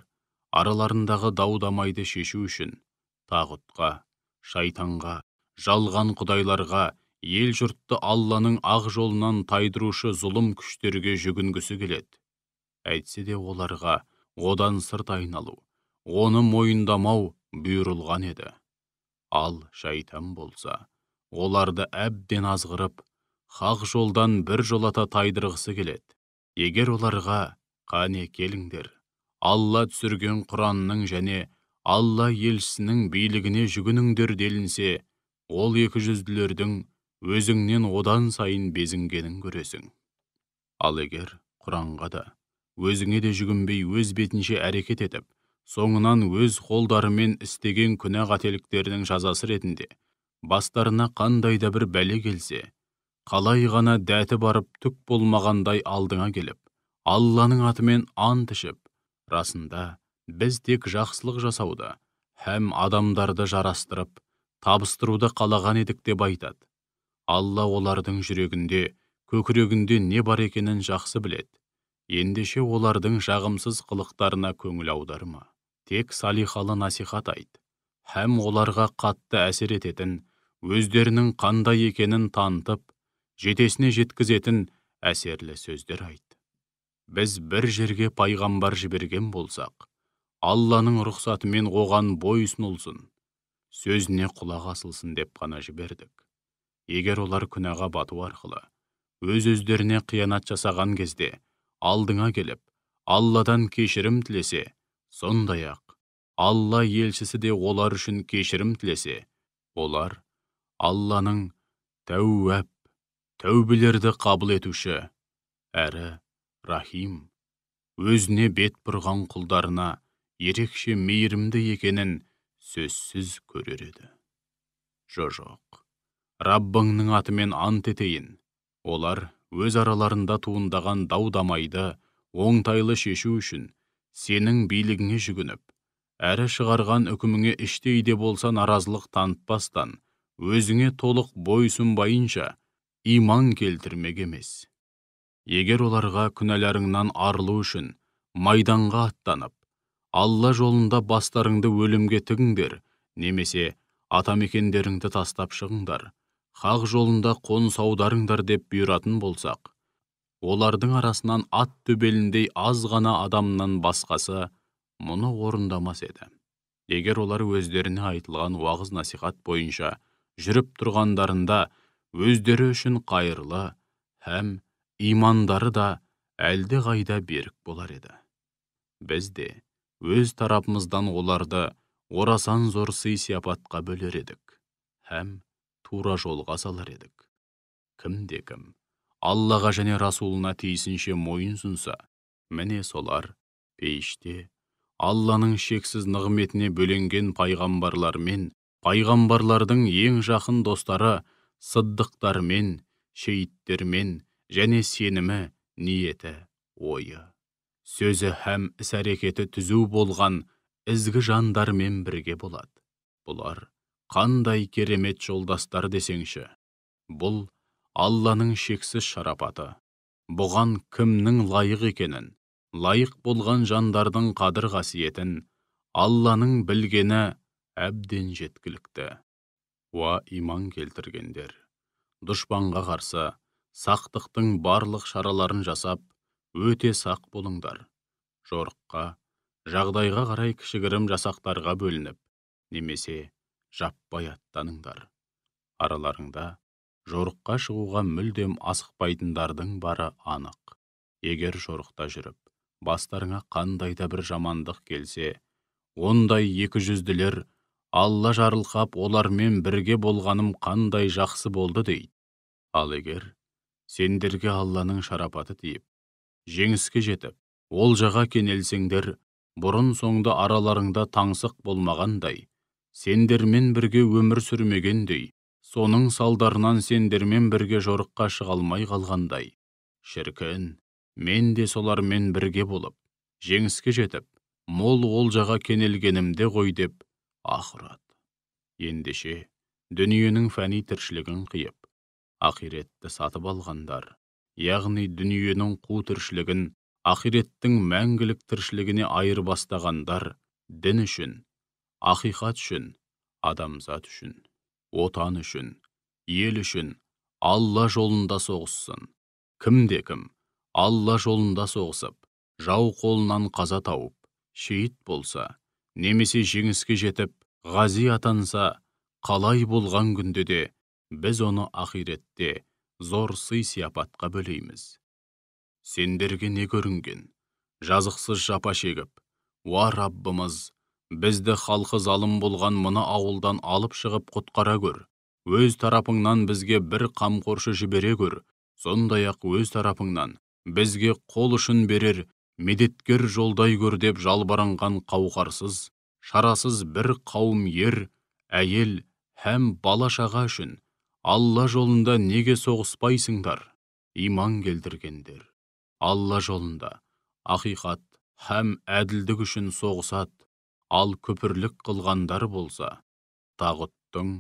араларындағы дау дамайды шешу үшін тағытқа, шайтанға жалған құдайларға ел жұртты алланың ақ жолынан тайдырушы зұлым күштерге жүгінгісі келеді әйтсе де оларға одан сырт айналу оны мойындамау бұйырылған еді ал шайтан болса оларды әбден азғырып хақ жолдан бір жолата тайдырғысы келеді егер оларға қане келіңдер алла түсірген құранның және алла елшісінің билігіне жүгініңдер делінсе ол екі жүзділердің өзіңнен одан сайын безінгенін көресің ал егер құранға да өзіңе де жүгінбей өз бетінше әрекет етіп соңынан өз қолдарымен істеген күнә қателіктерінің жазасы ретінде бастарына қандай да бір бәле келсе қалай ғана дәті барып түк болмағандай алдыңа келіп алланың атымен ант ішіп расында біз тек жақсылық жасауды һәм адамдарды жарастырып табыстыруды қалаған едік деп айтады алла олардың жүрегінде көкірегінде не бар екенін жақсы біледі ендеше олардың жағымсыз қылықтарына көңіл аударма тек салихалы насихат айт һәм оларға қатты әсер ететін өздерінің қандай екенін танытып жетесіне жеткізетін әсерлі сөздер айт біз бір жерге пайғамбар жіберген болсақ алланың рұқсатымен оған бойысын сөзіне құлақ асылсын деп қана жібердік егер олар күнәға бату арқылы өз өздеріне қиянат жасаған кезде алдыңа келіп алладан кешірім тілесе сондай ақ алла елшісі де олар үшін кешірім тілесе олар алланың тәуәп тәубелерді қабыл етуші әрі рахим өзіне бет бұрған құлдарына ерекше мейірімді екенін сөзсіз көрер еді жо жоқ раббыңның атымен ант етейін олар өз араларында туындаған дау дамайды оңтайлы шешу үшін сенің билігіңе жүгініп әрі шығарған үкіміңе іштей де болса наразылық танытпастан өзіңе толық бойсұнбайынша иман келтірмек емес егер оларға күнәларыңнан арылу үшін майданға аттанып алла жолында бастарыңды өлімге тігіңдер немесе атамекендеріңді тастап шығыңдар хақ жолында қоныс аударыңдар деп бұйыратын болсақ олардың арасынан ат төбеліндей аз ғана адамнан басқасы мұны орындамас еді егер олар өздеріне айтылған уағыз насихат бойынша жүріп тұрғандарында өздері үшін қайырлы һәм имандары да әлде қайда берік болар еді біз де өз тарапымыздан оларды орасан зор сый сияпатқа бөлер едік һәм тура жолға салар едік кімде кім аллаға және расулына тиісінше сұнса міне солар пейіште алланың шексіз нығметіне бөленген пайғамбарлар мен пайғамбарлардың ең жақын достары сыддықтармен шейіттермен және сенімі ниеті ойы сөзі һәм іс әрекеті түзу болған ізгі жандармен бірге болады бұлар қандай керемет жолдастар десеңші бұл алланың шексіз шарапаты бұған кімнің лайық екенін лайық болған жандардың қадір қасиетін алланың білгені әбден жеткілікті уа иман келтіргендер дұшпанға қарсы сақтықтың барлық шараларын жасап өте сақ болыңдар жорыққа жағдайға қарай кішігірім жасақтарға бөлініп немесе жаппай аттаныңдар араларыңда жорыққа шығуға мүлдем асықпайтындардың бары анық егер жорықта жүріп бастарыңа қандай да бір жамандық келсе ондай екі жүзділер алла жарылқап олармен бірге болғаным қандай жақсы болды дейді ал егер сендерге алланың шарапаты тиіп жеңіске жетіп ол жаға кенелсеңдер бұрын соңды араларыңда таңсық болмағандай сендермен бірге өмір сүрмегендей соның салдарынан сендермен бірге жорыққа шыға алмай қалғандай шіркін мен де солармен бірге болып жеңіске жетіп мол олжаға кенелгенімде ғой деп ақырат ендеше дүниенің фәни тіршілігін қиып ақиретті сатып алғандар яғни дүниенің қу тіршілігін ақиреттің мәңгілік тіршілігіне айырбастағандар дін үшін ақиқат үшін адамзат үшін отан үшін ел үшін алла жолында соғыссын кімде кім алла жолында соғысып жау қолынан қаза тауып шейіт болса немесе жеңіске жетіп ғази атанса қалай болған күнде де біз оны ақиретте зор сый сияпатқа бөлейміз сендерге не көрінген жазықсыз жапа шегіп уа раббымыз бізді халқы залым болған мына ауылдан алып шығып құтқара көр өз тарапыңнан бізге бір қамқоршы жібере көр сондай ақ өз тарапыңнан бізге қол ұшын берер медеткер жолдай көр деп жалбарынған қауқарсыз шарасыз бір қауым ер әйел һәм бала шаға үшін алла жолында неге соғыспайсыңдар иман келтіргендер алла жолында ақиқат һәм әділдік үшін соғысат, ал көпірлік қылғандар болса тағұттың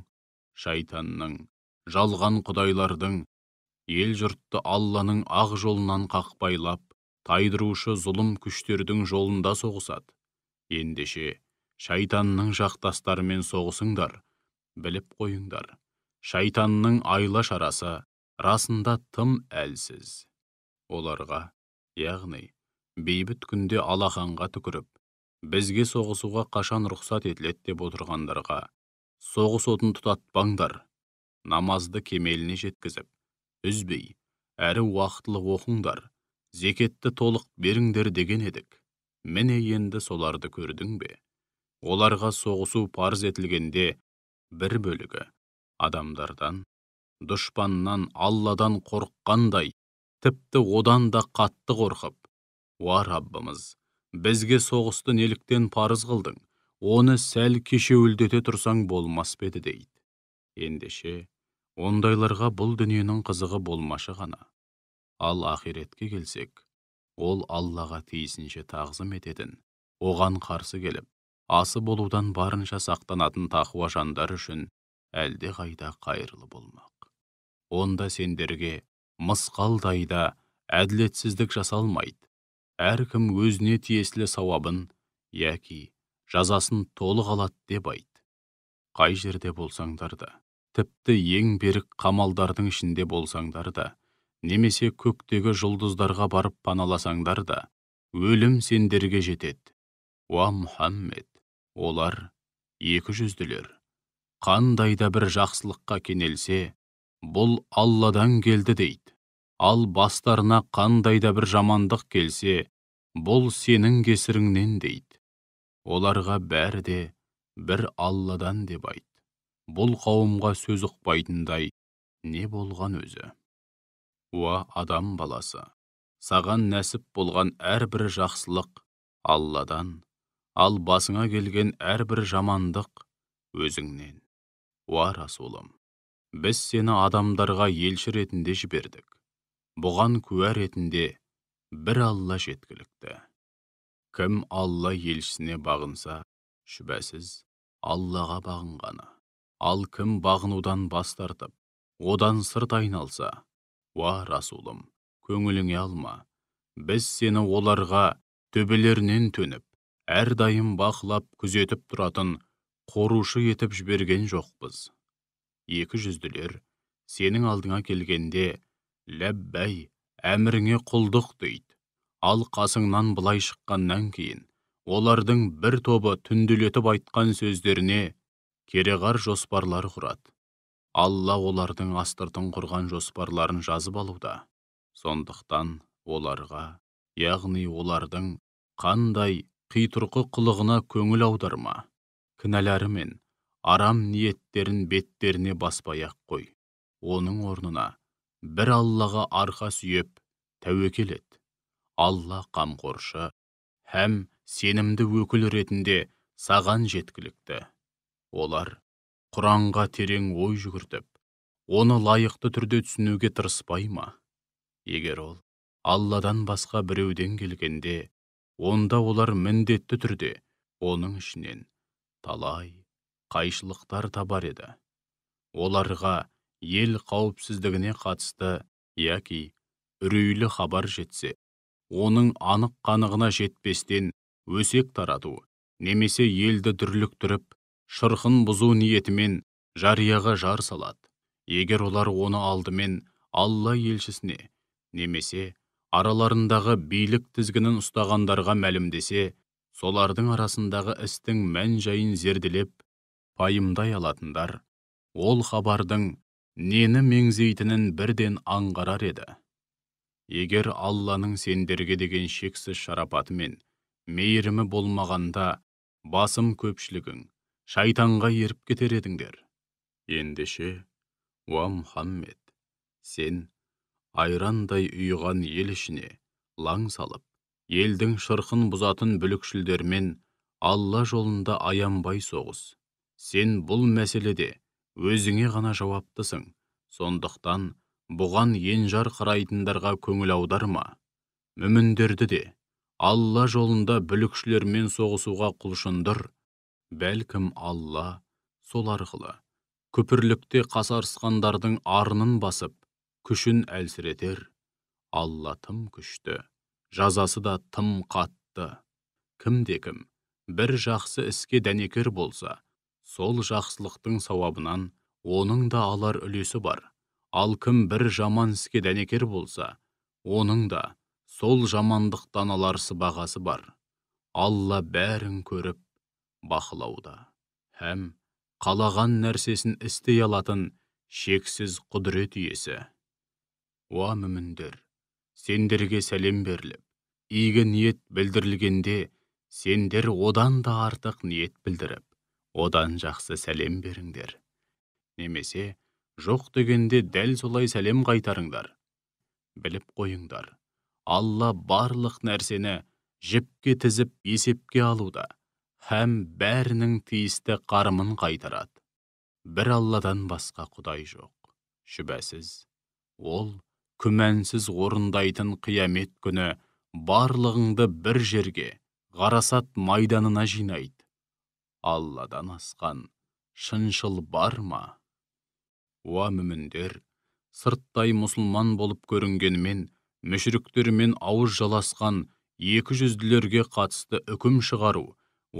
шайтанның жалған құдайлардың ел жұртты алланың ақ жолынан қақпайлап тайдырушы зұлым күштердің жолында соғысады ендеше шайтанның жақтастарымен соғысыңдар біліп қойыңдар шайтанның айла шарасы расында тым әлсіз оларға яғни бейбіт күнде алақанға түкіріп бізге соғысуға қашан рұқсат етіледі деп отырғандарға соғыс отын тұтатпаңдар намазды кемеліне жеткізіп үзбей әрі уақытылы оқыңдар зекетті толық беріңдер деген едік міне енді соларды көрдің бе оларға соғысу парыз етілгенде бір бөлігі адамдардан дұшпаннан алладан қорыққандай тіпті одан да қатты қорқып уа раббымыз бізге соғысты неліктен парыз қылдың оны сәл кешеуілдете тұрсаң болмас па еді дейді ендеше ондайларға бұл дүниенің қызығы болмашы ғана ал ақиретке келсек ол аллаға тиісінше тағзым ететін оған қарсы келіп асы болудан барынша сақтанатын тақуа жандар үшін әлде қайда қайырлы болмақ онда сендерге мысқалдайда әділетсіздік жасалмайды әркім өзіне тиесілі сауабын яки жазасын толық алады деп айт қай жерде болсаңдар да тіпті ең берік қамалдардың ішінде болсаңдар да немесе көктегі жұлдыздарға барып паналасаңдар да өлім сендерге жетеді уа мұхаммед олар екі жүзділер қандай да бір жақсылыққа кенелсе бұл алладан келді дейді ал бастарына қандай да бір жамандық келсе бұл сенің кесіріңнен дейді оларға бәрі де бір алладан деп айт бұл қауымға сөз ұқпайтындай не болған өзі уа адам баласы саған нәсіп болған әрбір жақсылық алладан ал басыңа келген әрбір жамандық өзіңнен уа расулым біз сені адамдарға елші ретінде жібердік бұған куә ретінде бір алла жеткілікті кім алла елшісіне бағынса шүбәсіз аллаға бағынғаны ал кім бағынудан бас тартып одан сырт айналса уа расулым көңіліңе алма біз сені оларға төбелерінен төніп әрдайым бақылап күзетіп тұратын қорушы етіп жіберген жоқпыз екі жүзділер сенің алдыңа келгенде ләббәй әміріңе құлдық дейді ал қасыңнан былай шыққаннан кейін олардың бір тобы түнделетіп айтқан сөздеріне кереғар жоспарлар құрады алла олардың астыртын құрған жоспарларын жазып алуда сондықтан оларға яғни олардың қандай қитұрқы қылығына көңіл аударма кінәлары мен арам ниеттерін беттеріне баспай ақ қой оның орнына бір аллаға арқа сүйеп тәуекел ет алла қамқоршы һәм сенімді өкіл ретінде саған жеткілікті олар құранға терең ой жүгіртіп оны лайықты түрде түсінуге тырыспай ма егер ол алладан басқа біреуден келгенде онда олар міндетті түрде оның ішінен талай қайшылықтар табар еді оларға ел қауіпсіздігіне қатысты яки үрейлі хабар жетсе оның анық қанығына жетпестен өсек тарату немесе елді дүрліктіріп шырқын бұзу ниетімен жарияға жар салады егер олар оны алдымен алла елшісіне немесе араларындағы билік тізгінін ұстағандарға мәлімдесе солардың арасындағы істің мән жайын зерделеп пайымдай алатындар ол хабардың нені меңзейтінін бірден аңғарар еді егер алланың сендерге деген шексіз шарапаты мен мейірімі болмағанда басым көпшілігің шайтанға еріп кетер едіңдер ендеше уа мұхаммед сен айрандай ұйыған ел ішіне лаң салып елдің шырқын бұзатын бүлікшілдермен алла жолында аянбай соғыс сен бұл мәселеде өзіңе ғана жауаптысың сондықтан бұған енжар қарайтындарға көңіл аударма мүміндерді де алла жолында бүлікшілермен соғысуға құлшындыр бәлкім алла сол арқылы күпірлікте қасарысқандардың арнын басып күшін әлсіретер алла тым күшті жазасы да тым қатты кімде кім бір жақсы іске дәнекер болса сол жақсылықтың сауабынан оның да алар үлесі бар ал кім бір жаман іске дәнекер болса оның да сол жамандықтан алар сыбағасы бар алла бәрін көріп бақылауда һәм қалаған нәрсесін істей алатын шексіз құдірет иесі уа мүміндер сендерге сәлем беріліп игі ниет білдірілгенде сендер одан да артық ниет білдіріп одан жақсы сәлем беріңдер немесе жоқ дегенде дәл солай сәлем қайтарыңдар біліп қойыңдар алла барлық нәрсені жіпке тізіп есепке алуда һәм бәрінің тиісті қарымын қайтарады бір алладан басқа құдай жоқ шүбәсіз ол күмәнсіз орындайтын қиямет күні барлығыңды бір жерге ғарасат майданына жинайды алладан асқан шыншыл бар ма уа мүміндер сырттай мұсылман болып көрінгенмен, мүшіріктермен ауыз жаласқан екі жүзділерге қатысты үкім шығару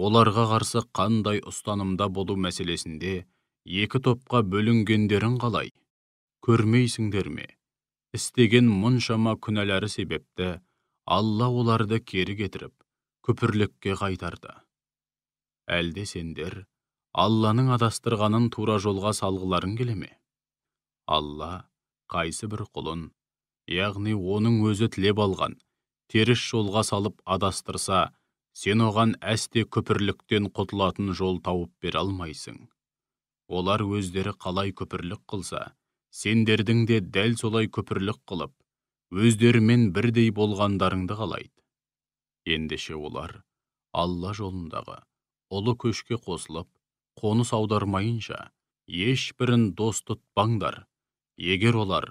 оларға қарсы қандай ұстанымда болу мәселесінде екі топқа бөлінгендерін қалай көрмейсіңдер ме істеген мұншама күнәлары себепті алла оларды кері кетіріп күпірлікке қайтарды әлде сендер алланың адастырғанын тура жолға салғыларың келе ме алла қайсы бір құлын яғни оның өзі тілеп алған теріс жолға салып адастырса сен оған әсте күпірліктен құтылатын жол тауып бере алмайсың олар өздері қалай күпірлік қылса сендердің де дәл солай күпірлік қылып өздерімен бірдей болғандарыңды қалайды ендеше олар алла жолындағы ұлы көшке қосылып қоныс аудармайынша ешбірін дос тұтпаңдар егер олар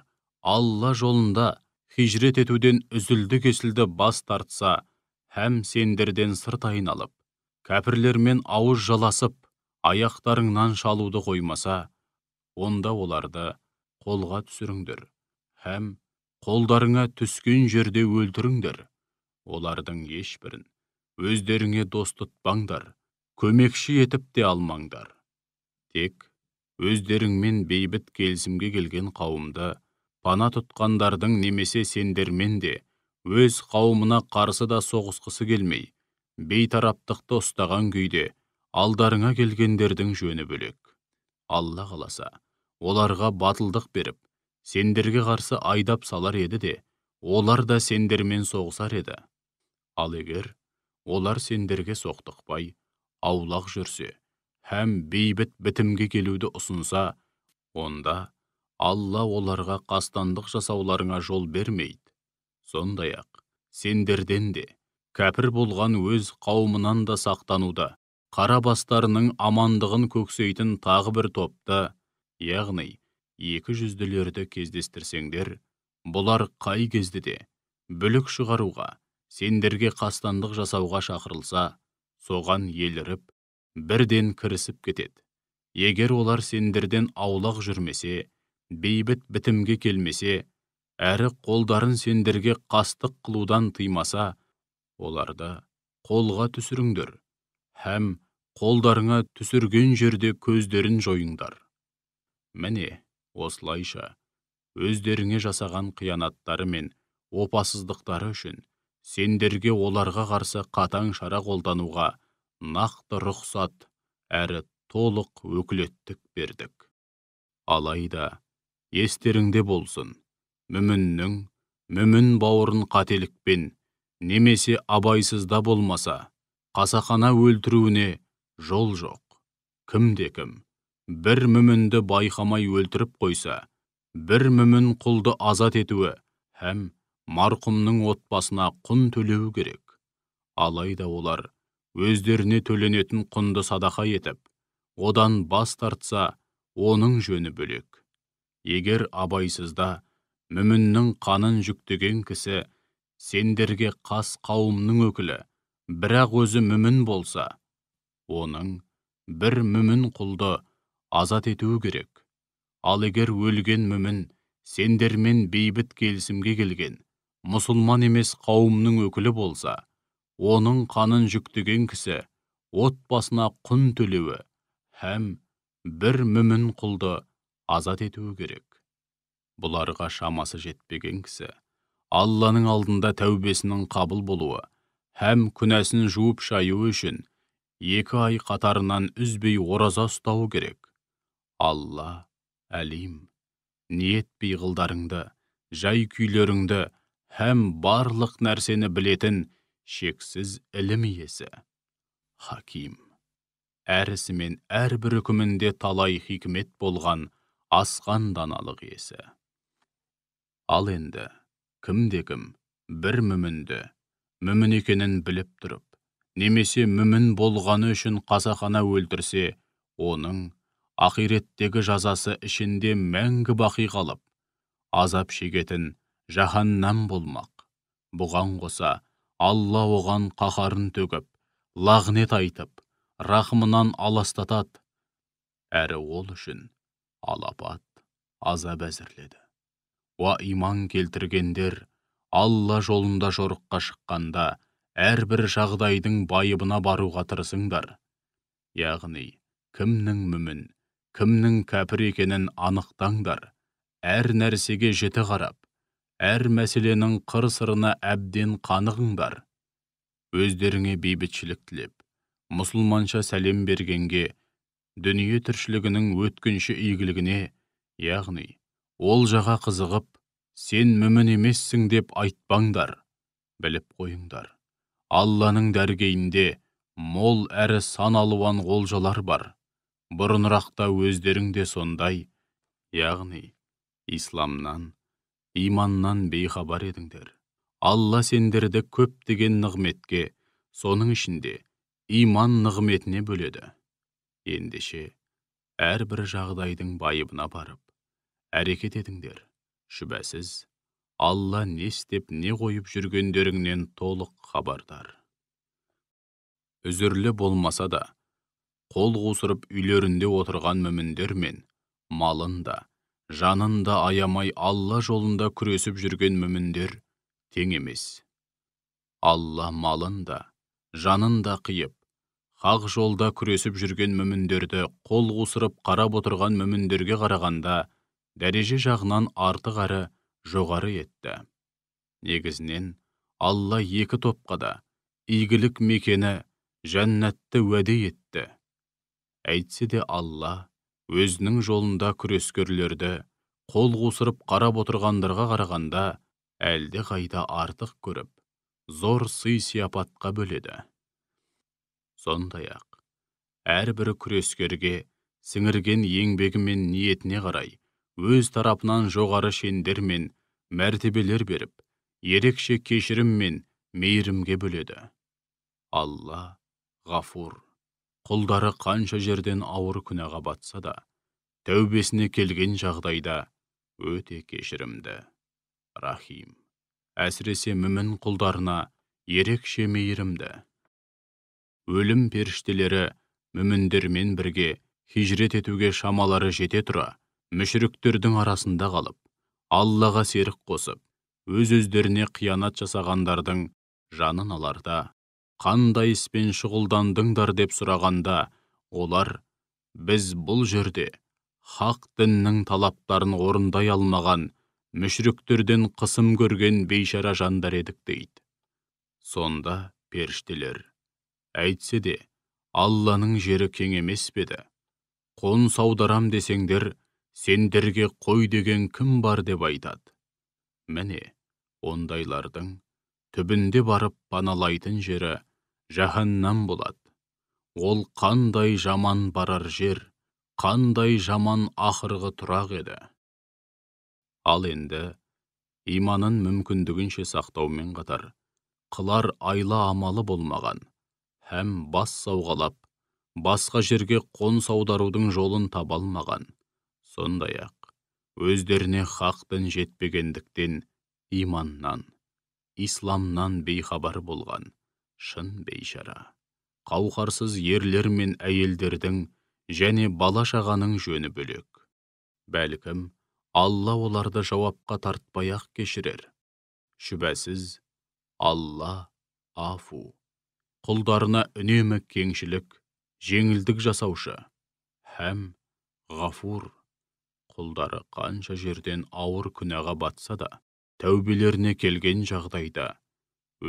алла жолында хижрет етуден үзілді кесілді бас тартса һәм сендерден сыртайын айналып, кәпірлермен ауыз жаласып аяқтарыңнан шалуды қоймаса онда оларды қолға түсіріңдер һәм қолдарыңа түскен жерде өлтіріңдер олардың ешбірін өздеріңе дос тұтпаңдар көмекші етіп те алмаңдар тек өздеріңмен бейбіт келісімге келген қауымды пана тұтқандардың немесе сендермен де өз қауымына қарсы да соғысқысы келмей бейтараптықты ұстаған күйде алдарыңа келгендердің жөні бөлек алла қаласа оларға батылдық беріп сендерге қарсы айдап салар еді де олар да сендермен соғысар еді ал егер олар сендерге соқтықпай аулақ жүрсе һәм бейбіт бітімге келуді ұсынса онда алла оларға қастандық жасауларыңа жол бермейді сондай ақ сендерден де кәпір болған өз қауымынан да сақтануда қара бастарының амандығын көксейтін тағы бір топты яғни екі жүзділерді кездестірсеңдер бұлар қай кезде де бүлік шығаруға сендерге қастандық жасауға шақырылса соған еліріп бірден кірісіп кетеді егер олар сендерден аулақ жүрмесе бейбіт бітімге келмесе әрі қолдарын сендерге қастық қылудан тыймаса оларды қолға түсіріңдер һәм қолдарыңа түсірген жерде көздерін жойыңдар міне осылайша өздеріңе жасаған қиянаттары мен опасыздықтары үшін сендерге оларға қарсы қатаң шара қолдануға нақты рұқсат әрі толық өкілеттік бердік алайда естеріңде болсын мүміннің мүмін бауырын қателікпен немесе абайсызда болмаса қасақана өлтіруіне жол жоқ кімде кім бір мүмінді байқамай өлтіріп қойса бір мүмін құлды азат етуі һәм марқұмның отбасына құн төлеуі керек алайда олар өздеріне төленетін құнды садақа етіп одан бас тартса оның жөні бөлек егер абайсызда мүміннің қанын жүктеген кісі сендерге қас қауымның өкілі бірақ өзі мүмін болса оның бір мүмін құлды азат етуі керек ал егер өлген мүмін сендермен бейбіт келісімге келген мұсылман емес қауымның өкілі болса оның қанын жүктеген кісі отбасына құн төлеуі һәм бір мүмін құлды азат етуі керек бұларға шамасы жетпеген кісі алланың алдында тәубесінің қабыл болуы һәм күнәсін жуып шаюы үшін екі ай қатарынан үзбей ораза ұстауы керек алла әлим ниет пиғылдарыңды жай күйлеріңді һәм барлық нәрсені білетін шексіз ілім иесі хаким әр ісі мен әрбір үкімінде талай хикмет болған асқан даналық иесі ал енді кімде кім бір мүмінді мүмін екенін біліп тұрып немесе мүмін болғаны үшін қасақана өлтірсе оның ақиреттегі жазасы ішінде мәңгі бақи қалып азап шегетін жаһаннам болмақ бұған қоса алла оған қаһарын төгіп лағнет айтып рахымынан аластатады әрі ол үшін алапат азап әзірледі уа иман келтіргендер алла жолында жорыққа шыққанда әрбір жағдайдың байыбына баруға тырысыңдар яғни кімнің мүмін кімнің кәпір екенін анықтаңдар әр нәрсеге жіті қарап әр мәселенің қыр сырына әбден қанығыңдар өздеріңе бейбітшілік тілеп мұсылманша сәлем бергенге дүние тіршілігінің өткінші игілігіне яғни Ол жаға қызығып сен мүмін емессің деп айтпаңдар біліп қойыңдар алланың дәргейінде мол әрі сан алуан олжалар бар бұрынырақта өздерің де сондай яғни исламнан иманнан бейхабар едіңдер алла сендерді көптеген нығметке соның ішінде иман нығметіне бөледі ендеше әрбір жағдайдың байыбына барып әрекет етіңдер шүбәсіз алла не істеп не қойып жүргендеріңнен толық хабардар үзірлі болмаса да қол қусырып үйлерінде отырған мүміндер мен малын да жанын да аямай алла жолында күресіп жүрген мүміндер тең емес алла малын да жанын да қиып хақ жолда күресіп жүрген мүміндерді қол қусырып қарап отырған мүміндерге қарағанда дәреже жағынан артық әрі жоғары етті негізінен алла екі топқа да игілік мекені жәннатты уәде етті әйтсе де алла өзінің жолында күрескерлерді қол қусырып қарап отырғандарға қарағанда әлде қайда артық көріп зор сый сияпатқа бөледі сондай ақ әрбір күрескерге сіңірген еңбегі мен ниетіне қарай өз тарапынан жоғары шендер мен мәртебелер беріп ерекше кешірім мен мейірімге бөледі алла ғафур құлдары қанша жерден ауыр күнәға батса да тәубесіне келген жағдайда өте кешірімді рахим әсіресе мүмін құлдарына ерекше мейірімді өлім періштелері мүміндермен бірге хижрет етуге шамалары жете тұра мүшіріктердің арасында қалып аллаға серік қосып өз өздеріне қиянат жасағандардың жанын аларда қандай іспен шұғылдандыңдар деп сұрағанда олар біз бұл жерде хақ діннің талаптарын орындай алмаған мүшіріктерден қысым көрген бейшара жандар едік дейді сонда періштелер әйтсе де алланың жері кең емес пе еді қоныс аударам десеңдер сендерге қой деген кім бар деп айтады міне ондайлардың түбінде барып паналайтын жері жаһаннам болады ол қандай жаман барар жер қандай жаман ақырғы тұрақ еді ал енді иманын мүмкіндігінше сақтаумен қатар қылар айла амалы болмаған һәм бас сауғалап басқа жерге қоныс аударудың жолын таба алмаған сондай ақ өздеріне хақ жетпегендіктен иманнан исламнан бейхабар болған шын бейшара қауқарсыз ерлер мен әйелдердің және бала шағаның жөні бөлек бәлкім алла оларды жауапқа тартпай ақ кешірер шүбәсіз алла афу құлдарына үнемі кеңшілік жеңілдік жасаушы һәм ғафур құлдары қанша жерден ауыр күнәға батса да тәубелеріне келген жағдайда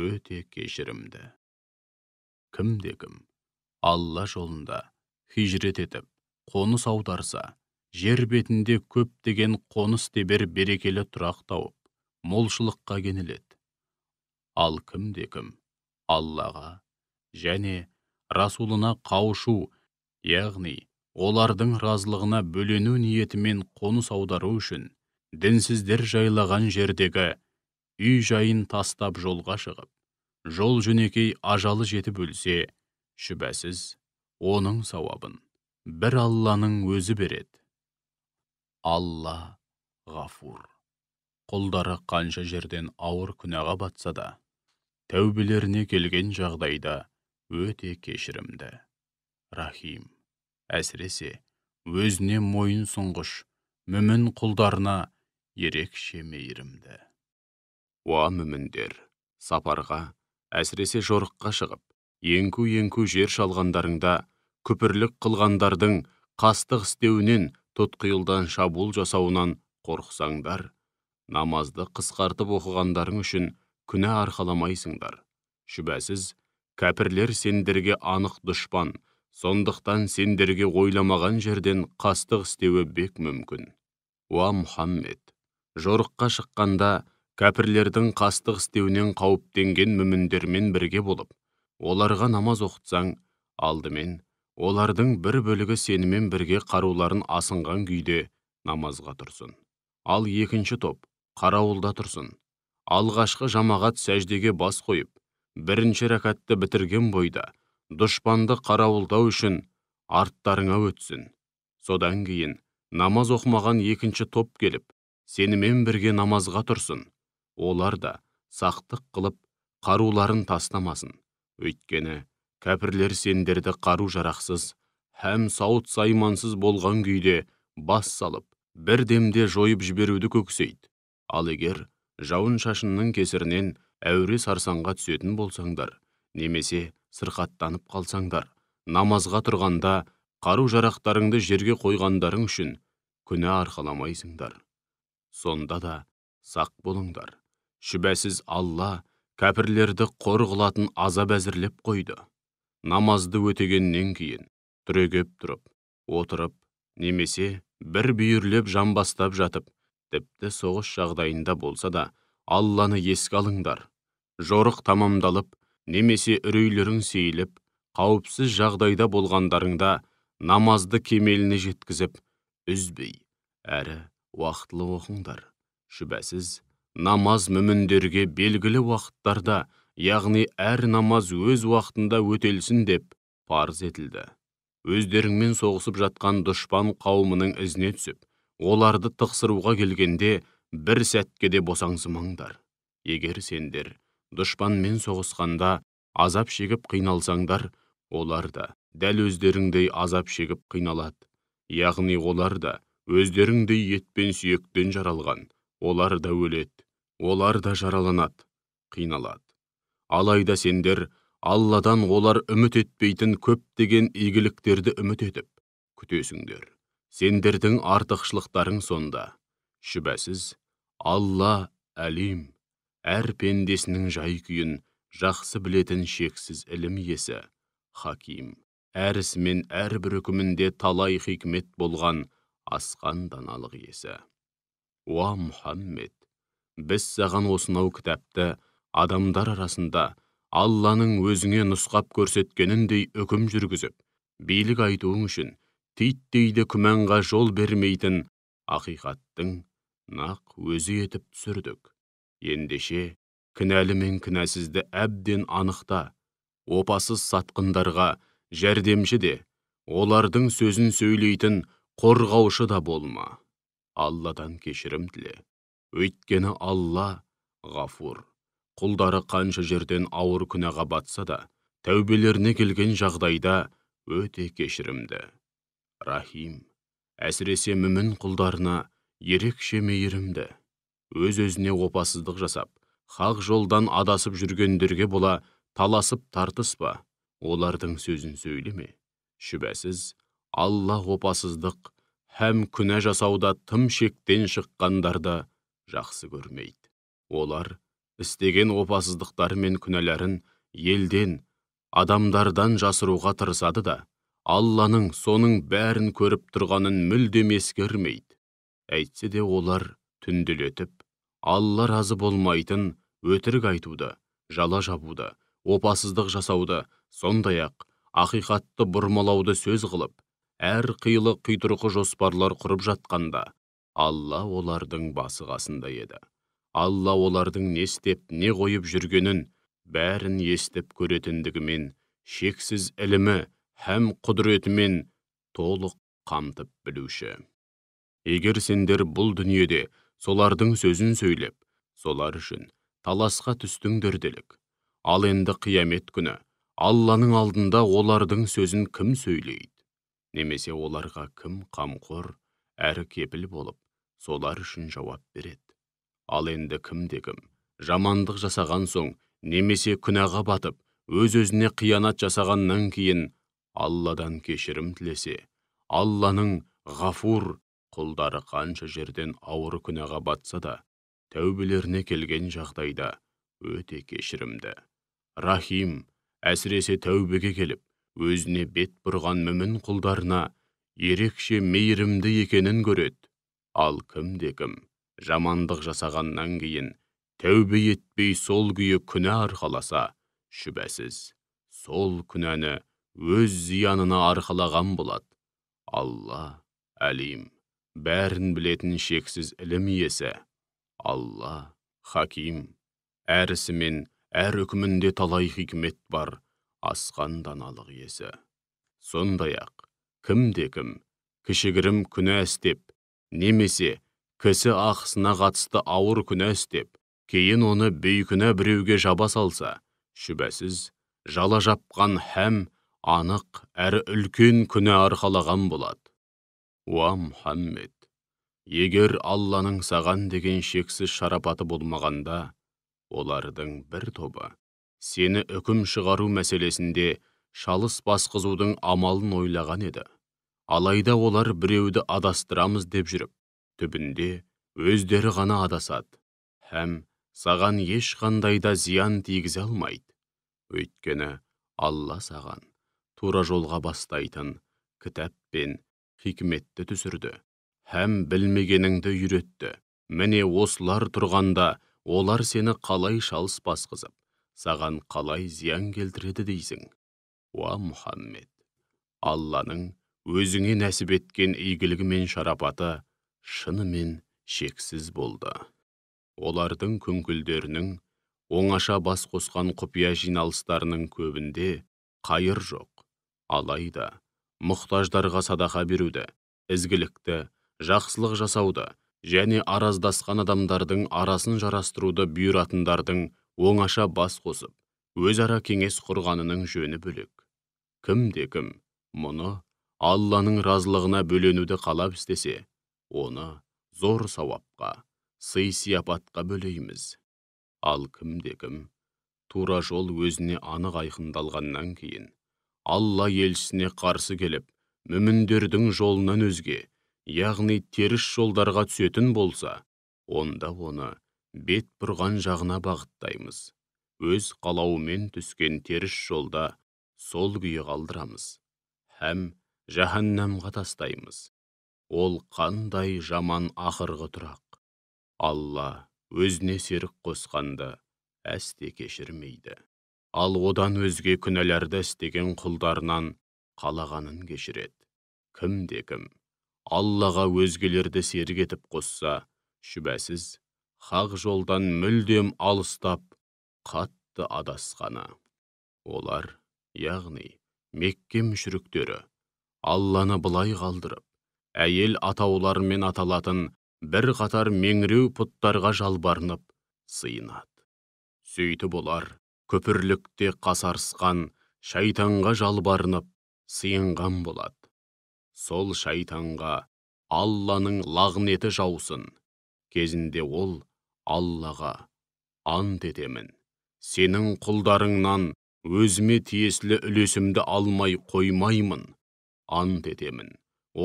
өте кешірімді кімде кім алла жолында хижрет етіп қоныс аударса жер бетінде көптеген қоныс тебер берекелі тұрақ тауып молшылыққа кенеледі ал кімде кім аллаға және расулына қауышу яғни олардың разылығына бөлену ниетімен қоныс аудару үшін дінсіздер жайлаған жердегі үй жайын тастап жолға шығып жол жөнекей ажалы жетіп өлсе шүбәсіз оның сауабын бір алланың өзі береді алла ғафур Қолдары қанша жерден ауыр күнәға батса да тәубелеріне келген жағдайда өте кешірімді рахим әсіресе өзіне мойын сұңғыш, мүмін құлдарына ерекше мейірімді уа мүміндер сапарға әсіресе жорыққа шығып еңку еңку жер шалғандарыңда күпірлік қылғандардың қастық істеуінен тұтқиылдан шабуыл жасауынан қорықсаңдар намазды қысқартып оқығандарың үшін күнә арқаламайсыңдар шүбәсіз кәпірлер сендерге анық дұшпан сондықтан сендерге ойламаған жерден қастық істеуі бек мүмкін уа мұхаммед жорыққа шыққанда кәпірлердің қастық істеуінен қауіптенген мүміндермен бірге болып оларға намаз оқытсаң алдымен олардың бір бөлігі сенімен бірге қаруларын асынған күйде намазға тұрсын ал екінші топ қарауылда тұрсын алғашқы жамағат сәждеге бас қойып бірінші рәкатты бітірген бойда дұшпанды қарауылдау үшін арттарыңа өтсін содан кейін намаз оқымаған екінші топ келіп сенімен бірге намазға тұрсын олар да сақтық қылып қаруларын тастамасын өйткені кәпірлер сендерді қару жарақсыз һәм сауыт саймансыз болған күйде бас салып бір демде жойып жіберуді көксейді ал егер жауын шашынның кесірінен әуре сарсаңға түсетін болсаңдар немесе сырқаттанып қалсаңдар намазға тұрғанда қару жарақтарыңды жерге қойғандарың үшін күнә арқаламайсыңдар сонда да сақ болыңдар шүбәсіз алла кәпірлерді қор қылатын азап әзірлеп қойды намазды өтегеннен кейін түрегеп тұрып отырып немесе бір бүйірлеп жамбастап жатып тіпті соғыс жағдайында болса да алланы еске алыңдар жорық тамамдалып немесе үрейлерің сейіліп қауіпсіз жағдайда болғандарыңда намазды кемеліне жеткізіп үзбей әрі уақытлы оқыңдар шүбәсіз намаз мүміндерге белгілі уақыттарда яғни әр намаз өз уақытында өтелсін деп парыз етілді өздеріңмен соғысып жатқан дұшпан қауымының ізіне түсіп оларды тықсыруға келгенде бір сәтке де босаңсымаңдар егер сендер дұшпанмен соғысқанда азап шегіп қиналсаңдар олар да дәл өздеріңдей азап шегіп қиналады яғни олар да өздеріңдей етпен сүйектен жаралған олар да өледі олар да жараланады қиналады алайда сендер алладан олар үміт етпейтін көптеген игіліктерді үміт етіп күтесіңдер сендердің артықшылықтарың сонда шүбәсіз алла әлим әр пендесінің жай күйін жақсы білетін шексіз ілім иесі хаким әр ісімен әрбір үкімінде талай хикмет болған асқан даналық иесі уа мұхаммед біз саған осынау кітапты адамдар арасында алланың өзіңе нұсқап көрсеткеніндей үкім жүргізіп билік айтуың үшін титтейді күмәнға жол бермейтін ақиқаттың нақ өзі етіп түсірдік ендеше кінәлі мен кінәсізді әбден анықта опасыз сатқындарға жәрдемші де олардың сөзін сөйлейтін қорғаушы да болма алладан кешірім тіле өйткені алла ғафур құлдары қанша жерден ауыр күнәға батса да тәубелеріне келген жағдайда өте кешірімді рахим әсіресе мүмін құлдарына ерекше мейірімді өз өзіне опасыздық жасап хақ жолдан адасып жүргендерге бола таласып тартыспа олардың сөзін сөйлеме шүбәсіз алла опасыздық һәм күнә жасауда тым шектен шыққандарды жақсы көрмейді олар істеген опасыздықтары мен күнәләрін елден адамдардан жасыруға тырысады да алланың соның бәрін көріп тұрғанын мүлдем ескермейді әйтсе де олар түнделетіп алла разы болмайтын өтірік айтуды жала жабуды опасыздық жасауды сондай ақ ақиқатты бұрмалауды сөз қылып әр қилы қитұрқы жоспарлар құрып жатқанда алла олардың басы қасында еді алла олардың не істеп не қойып жүргенін бәрін естіп көретіндігімен шексіз ілімі һәм құдіретімен толық қамтып білуші егер сендер бұл дүниеде солардың сөзін сөйлеп солар үшін таласқа түстіңдер делік ал енді қиямет күні алланың алдында олардың сөзін кім сөйлейді немесе оларға кім қамқор әрі кепіл болып солар үшін жауап береді ал енді кімде кім жамандық жасаған соң немесе күнәға батып өз өзіне қиянат жасағаннан кейін алладан кешірім тілесе алланың ғафур құлдары қанша жерден ауыр күнәға батса да тәубелеріне келген жағдайда өте кешірімді рахим әсіресе тәубеге келіп өзіне бет бұрған мүмін құлдарына ерекше мейірімді екенін көреді ал кімде кім жамандық жасағаннан кейін тәубе етпей сол күйі күнә арқаласа шүбәсіз сол күнәні өз зиянына арқалаған болады алла әлим бәрін білетін шексіз ілім иесі алла хаким әр ісімен әр үкімінде талай хикмет бар асқан даналық иесі сондай ақ кімде кім кішігірім күнә істеп немесе кісі ақысына қатысты ауыр күнә істеп кейін оны бейкүнә біреуге жаба салса шүбәсіз жала жапқан һәм анық әрі үлкен күнә арқалаған болады уа мұхаммед егер алланың саған деген шексіз шарапаты болмағанда олардың бір тобы сені үкім шығару мәселесінде шалыс басқызудың амалын ойлаған еді алайда олар біреуді адастырамыз деп жүріп түбінде өздері ғана адасады һәм саған ешқандай да зиян тигізе алмайды өйткені алла саған тура жолға бастайтын кітап пен хикметті түсірді һәм білмегеніңді үйретті міне осылар тұрғанда олар сені қалай шалыс басқызып саған қалай зиян келтіреді дейсің уа мұхаммед алланың өзіңе нәсіп еткен игілігі мен шарапаты шынымен шексіз болды олардың күңкілдерінің оңаша бас қосқан құпия жиналыстарының көбінде қайыр жоқ алайда мұқтаждарға садақа беруді ізгілікті жақсылық жасауды және араздасқан адамдардың арасын жарастыруды бұйыратындардың оңаша бас қосып өзара кеңес құрғанының жөні бөлек кім кім мұны алланың разылығына бөленуді қалап істесе оны зор сауапқа сый сияпатқа бөлейміз ал кімде кім тура жол өзіне анық айқындалғаннан кейін алла елшісіне қарсы келіп мүміндердің жолынан өзге яғни теріс жолдарға түсетін болса онда оны бет бұрған жағына бағыттаймыз өз қалауымен түскен теріс жолда сол күйі қалдырамыз һәм жаһаннамға тастаймыз ол қандай жаман ақырғы тұрақ алла өзіне серік қосқанды әсте кешірмейді ал одан өзге күнәларды істеген құлдарынан қалағанын кешіреді кім кім аллаға өзгелерді серік етіп қосса шүбәсіз хақ жолдан мүлдем алыстап қатты адасқаны олар яғни мекке мүшіріктері алланы былай қалдырып әйел атауларымен аталатын бір қатар меңіреу пұттарға жалбарынып сыйынады сөйтіп олар көпірлікте қасарысқан шайтанға жалбарынып сыйынған болады сол шайтанға алланың лағнеті жаусын кезінде ол аллаға ант етемін сенің құлдарыңнан өзіме тиесілі үлесімді алмай қоймаймын ант етемін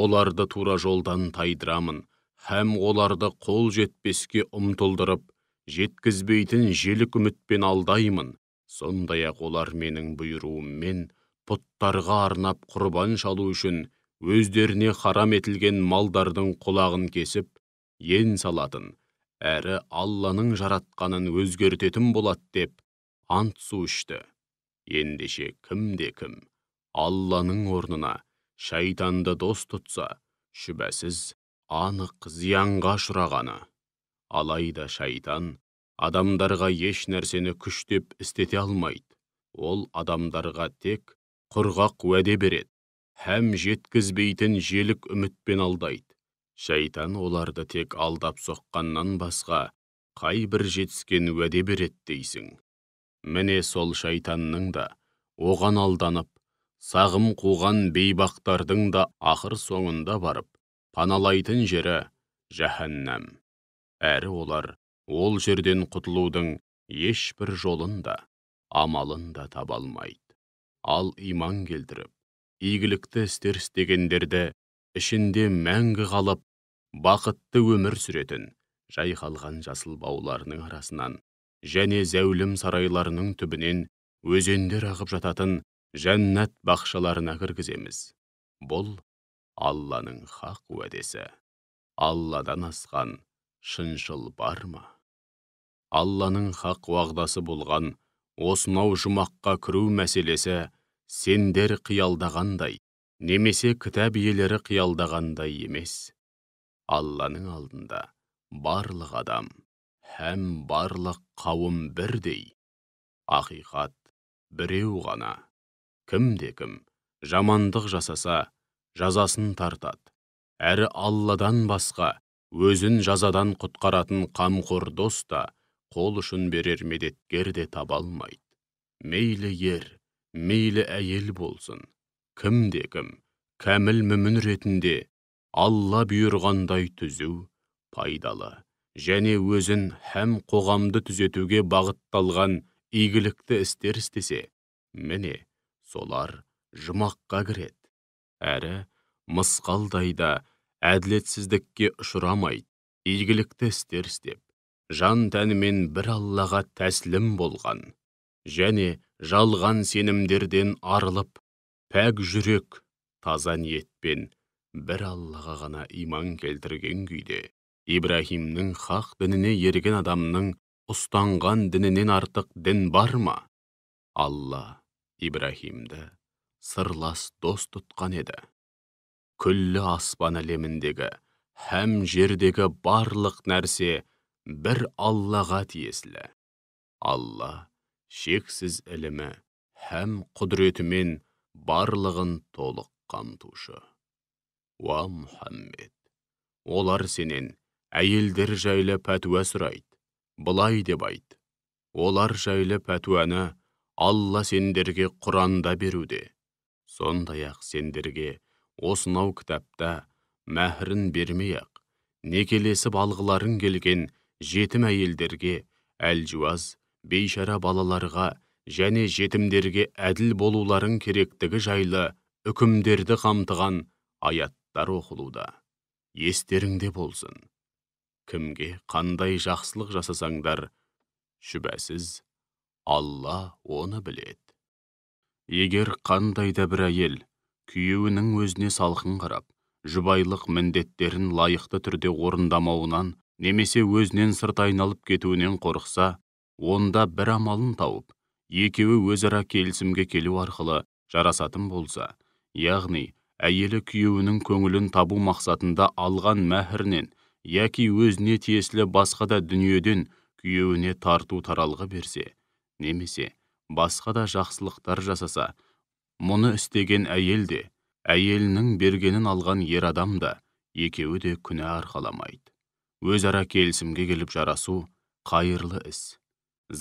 оларды тура жолдан тайдырамын һәм оларды қол жетпеске ұмтылдырып жеткізбейтін желік үмітпен алдаймын сондай ақ олар менің бұйыруыммен пұттарға арнап құрбан шалу үшін өздеріне харам етілген малдардың құлағын кесіп ен салатын әрі алланың жаратқанын өзгертетін болады деп ант су ішті ендеше кімде кім алланың орнына шайтанды дос тұтса шүбәсіз анық зиянға ұшырағаны алайда шайтан адамдарға еш нәрсені күштеп істете алмайды ол адамдарға тек құрғақ уәде береді һәм жеткізбейтін желік үмітпен алдайды шайтан оларды тек алдап соққаннан басқа қай бір жетіскен уәде береді дейсің міне сол шайтанның да оған алданып сағым қуған бейбақтардың да ақыр соңында барып паналайтын жері жаһаннам әрі олар ол жерден құтылудың ешбір жолын да амалын да таба алмайды ал иман келтіріп игілікті істер істегендерді ішінде мәңгі қалып бақытты өмір сүретін жайқалған жасыл бауларының арасынан және зәулім сарайларының түбінен өзендер ағып жататын жәннат бақшаларына кіргіземіз бұл алланың хақ уәдесі алладан асқан шыншыл бар ма алланың хақ уағдасы болған осынау жұмаққа кіру мәселесі сендер қиялдағандай немесе кітап иелері қиялдағандай емес алланың алдында барлық адам һәм барлық қауым бірдей ақиқат біреу ғана кімде кім жамандық жасаса жазасын тартады әрі алладан басқа өзін жазадан құтқаратын қамқор дос та қол үшін берер медеткер де таба алмайды мейлі ер мейлі әйел болсын Кімде кім кәміл мүмін ретінде алла бұйырғандай түзу пайдалы және өзін һәм қоғамды түзетуге бағытталған игілікті істер істесе міне солар жұмаққа кіреді әрі мысқалдай да әділетсіздікке ұшырамайды игілікті істер істеп жан тәнімен бір аллаға тәслім болған және жалған сенімдерден арылып пәк жүрек таза ниетпен бір аллаға ғана иман келтірген күйде ибраһимнің хақ дініне ерген адамның ұстанған дінінен артық дін бар ма алла ибраһимді сырлас дос тұтқан еді күллі аспан әлеміндегі һәм жердегі барлық нәрсе бір аллаға тиесілі алла шексіз ілімі һәм құдіретімен барлығын толық қамтушы уа мұхаммед олар сенен әйелдер жайлы пәтуә сұрайды былай деп айт олар жайлы пәтуәні алла сендерге құранда беруде сондай ақ сендерге осынау кітапта мәһрін бермей ақ некелесіп алғыларың келген жетім әйелдерге әлжуаз бейшара балаларға және жетімдерге әділ болуларың керектігі жайлы үкімдерді қамтыған аяттар оқылуда естеріңде болсын кімге қандай жақсылық жасасаңдар шүбәсіз алла оны біледі егер қандай да бір әйел күйеуінің өзіне салқын қарап жұбайлық міндеттерін лайықты түрде орындамауынан немесе өзінен сырт айналып кетуінен қорықса онда бір амалын тауып екеуі өзара келісімге келу арқылы жарасатын болса яғни әйелі күйеуінің көңілін табу мақсатында алған мәһірінен яки өзіне тиесілі басқа да дүниеден күйеуіне тарту таралғы берсе немесе басқа да жақсылықтар жасаса мұны істеген әйел де әйелінің бергенін алған ер адам да екеуі де күнә арқаламайды өз ара келісімге келіп жарасу қайырлы іс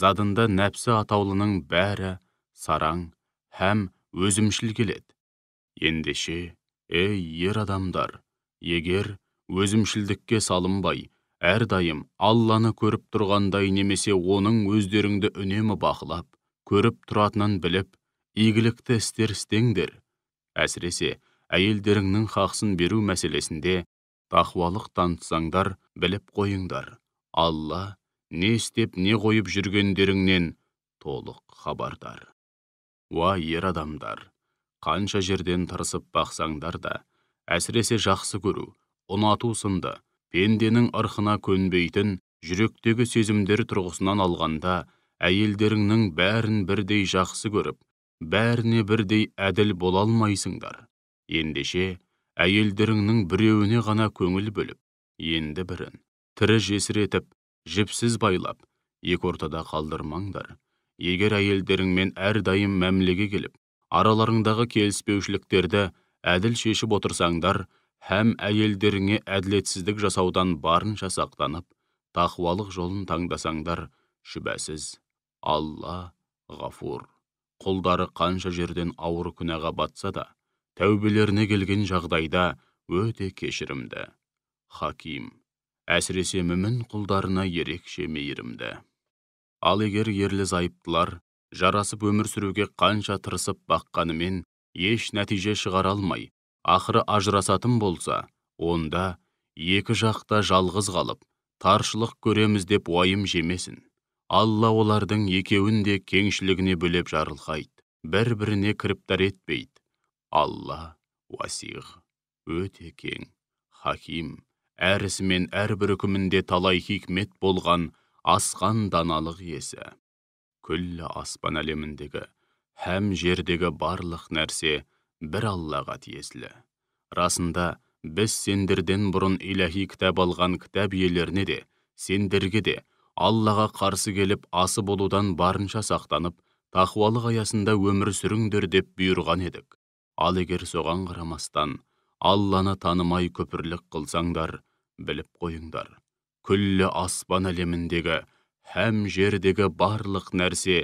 задында нәпсі атаулының бәрі сараң һәм өзімшіл келеді ендеше ей ер адамдар егер өзімшілдікке салынбай әрдайым алланы көріп тұрғандай немесе оның өздеріңді үнемі бақылап көріп тұратынын біліп игілікті істер істеңдер әсіресе әйелдеріңнің хақсын беру мәселесінде тақуалық танытсаңдар біліп қойыңдар алла не істеп не қойып жүргендеріңнен толық хабардар уа ер адамдар қанша жерден тырысып бақсаңдар да әсіресе жақсы көру ұнату сынды пенденің ырқына көнбейтін жүректегі сезімдер тұрғысынан алғанда әйелдеріңнің бәрін бірдей жақсы көріп бәріне бірдей әділ бола алмайсыңдар ендеше әйелдеріңнің біреуіне ғана көңіл бөліп енді бірін тірі жесіретіп жіпсіз байлап екі ортада қалдырмаңдар егер әйелдеріңмен әрдайым мәмілеге келіп араларыңдағы келіспеушіліктерді әділ шешіп отырсаңдар һәм әйелдеріңе әділетсіздік жасаудан барынша сақтанып тақуалық жолын таңдасаңдар шүбәсіз алла ғафур құлдары қанша жерден ауыр күнәға батса да тәубелеріне келген жағдайда өте кешірімді хаким әсіресе мүмін құлдарына ерекше мейірімді ал егер ерлі зайыптылар жарасып өмір сүруге қанша тырысып баққанымен еш нәтиже шығара алмай ақыры ажырасатын болса онда екі жақта жалғыз қалып таршылық көреміз деп уайым жемесін алла олардың екеуін де кеңшілігіне бөлеп жарылқайды бір біріне кіріптар етпейді алла уасих өте кең хаким әр әрбір үкімінде талай хикмет болған асқан даналық иесі күллі аспан әлеміндегі һәм жердегі барлық нәрсе бір аллаға тиесілі расында біз сендерден бұрын иләхи кітап алған кітап иелеріне де сендерге де аллаға қарсы келіп асы болудан барынша сақтанып тақуалық аясында өмір сүріңдер деп бұйырған едік ал егер соған қарамастан алланы танымай көпірлік қылсаңдар біліп қойыңдар күллі аспан әлеміндегі һәм жердегі барлық нәрсе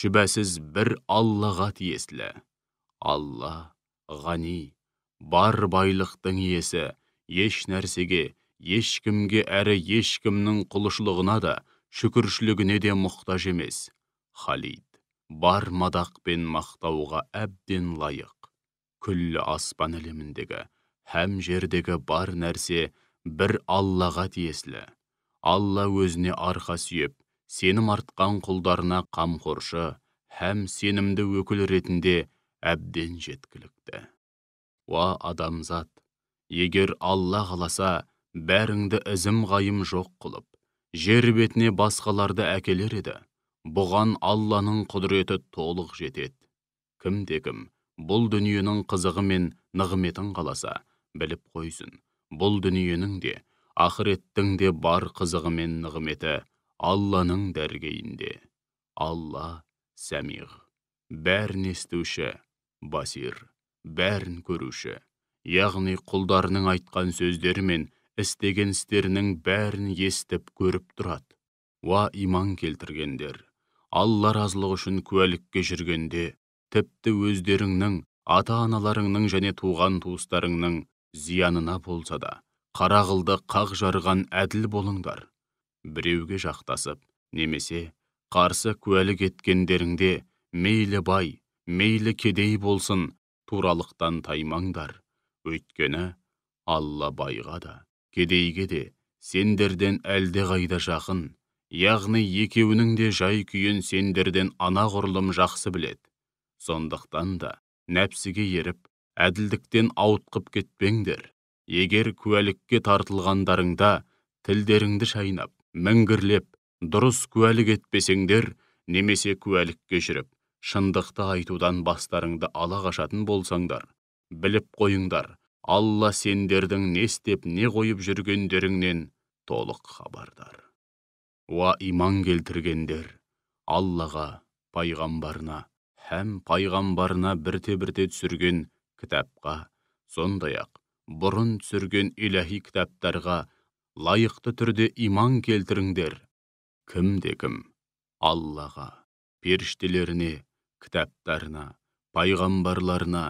шүбәсіз бір аллаға тиесілі алла ғани бар байлықтың иесі еш нәрсеге ешкімге әрі ешкімнің құлшылығына да шүкіршілігіне де мұқтаж емес халид бар мадақ пен мақтауға әбден лайық күллі аспан әлеміндегі һәм жердегі бар нәрсе бір аллаға тиесілі алла өзіне арқа сүйеп сенім артқан құлдарына қамқоршы һәм сенімді өкіл ретінде әбден жеткілікті уа адамзат егер алла қаласа бәріңді ізім ғайым жоқ қылып жер бетіне басқаларды әкелер еді бұған алланың құдіреті толық жетеді кімде кім бұл дүниенің қызығы мен нығметін қаласа біліп қойсын бұл дүниенің де ақыреттің де бар қызығы мен нығметі алланың дәргейінде алла сәмиғ бәрін естуші басир бәрін көруші яғни құлдарының айтқан сөздері мен істеген істерінің бәрін естіп көріп тұрады уа иман келтіргендер алла разылығы үшін куәлікке жүргенде тіпті өздеріңнің ата аналарыңның және туған туыстарыңның зиянына болса да қара қылды қақ жарған әділ болыңдар біреуге жақтасып немесе қарсы куәлік еткендеріңде мейлі бай мейлі кедей болсын туралықтан таймаңдар өйткені алла байға да кедейге де сендерден әлдеқайда жақын яғни екеуінің де жай күйін сендерден анағұрлым жақсы білет сондықтан да нәпсіге еріп әділдіктен ауытқып кетпеңдер егер куәлікке тартылғандарыңда тілдеріңді шайнап міңгірлеп дұрыс куәлік етпесеңдер немесе куәлікке жүріп шындықты айтудан бастарыңды ала қашатын болсаңдар біліп қойыңдар алла сендердің не істеп не қойып жүргендеріңнен толық хабардар уа иман келтіргендер аллаға пайғамбарына һәм пайғамбарына бірте бірте түсірген кітапқа сондай ақ бұрын түсірген иләһи кітаптарға лайықты түрде иман келтіріңдер де кім аллаға періштелеріне кітаптарына пайғамбарларына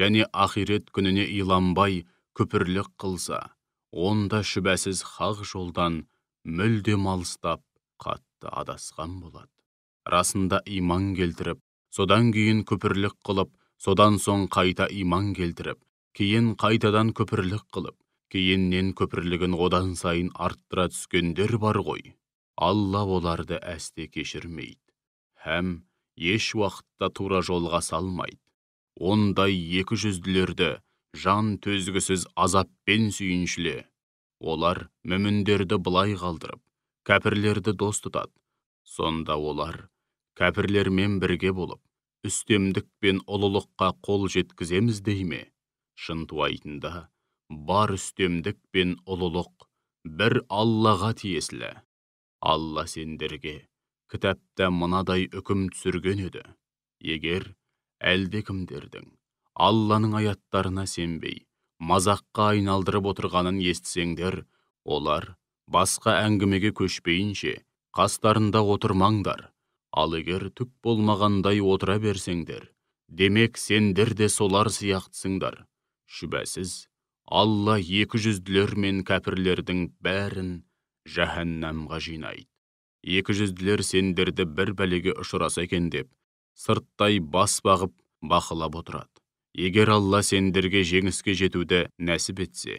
және ақирет күніне иланбай күпірлік қылса онда шүбәсіз хақ жолдан мүлдем алыстап қатты адасқан болады расында иман келтіріп содан кейін күпірлік қылып содан соң қайта иман келтіріп кейін қайтадан күпірлік қылып кейіннен күпірлігін одан сайын арттыра түскендер бар ғой алла оларды әсте кешірмейді Хәм еш уақытта тура жолға салмайды ондай екі жүзділерді жан төзгісіз азаппен сүйіншіле олар мүміндерді былай қалдырып кәпірлерді дос тұтады сонда олар кәпірлермен бірге болып үстемдік пен ұлылыққа қол жеткіземіз дей ме шынтуайтында бар үстемдік пен ұлылық бір аллаға тиесілі алла сендерге кітапта мынадай үкім түсірген еді егер әлдекімдердің алланың аяттарына сенбей мазаққа айналдырып отырғанын естісеңдер олар басқа әңгімеге көшпейінше қастарында отырмаңдар ал егер түк болмағандай отыра берсеңдер демек сендер де солар сияқтысыңдар шүбәсіз алла екі жүзділер мен кәпірлердің бәрін жаһаннамға жинайды екі жүзділер сендерді бір бәлеге ұшыраса екен деп сырттай бас бағып бақылап отырады егер алла сендерге жеңіске жетуді нәсіп етсе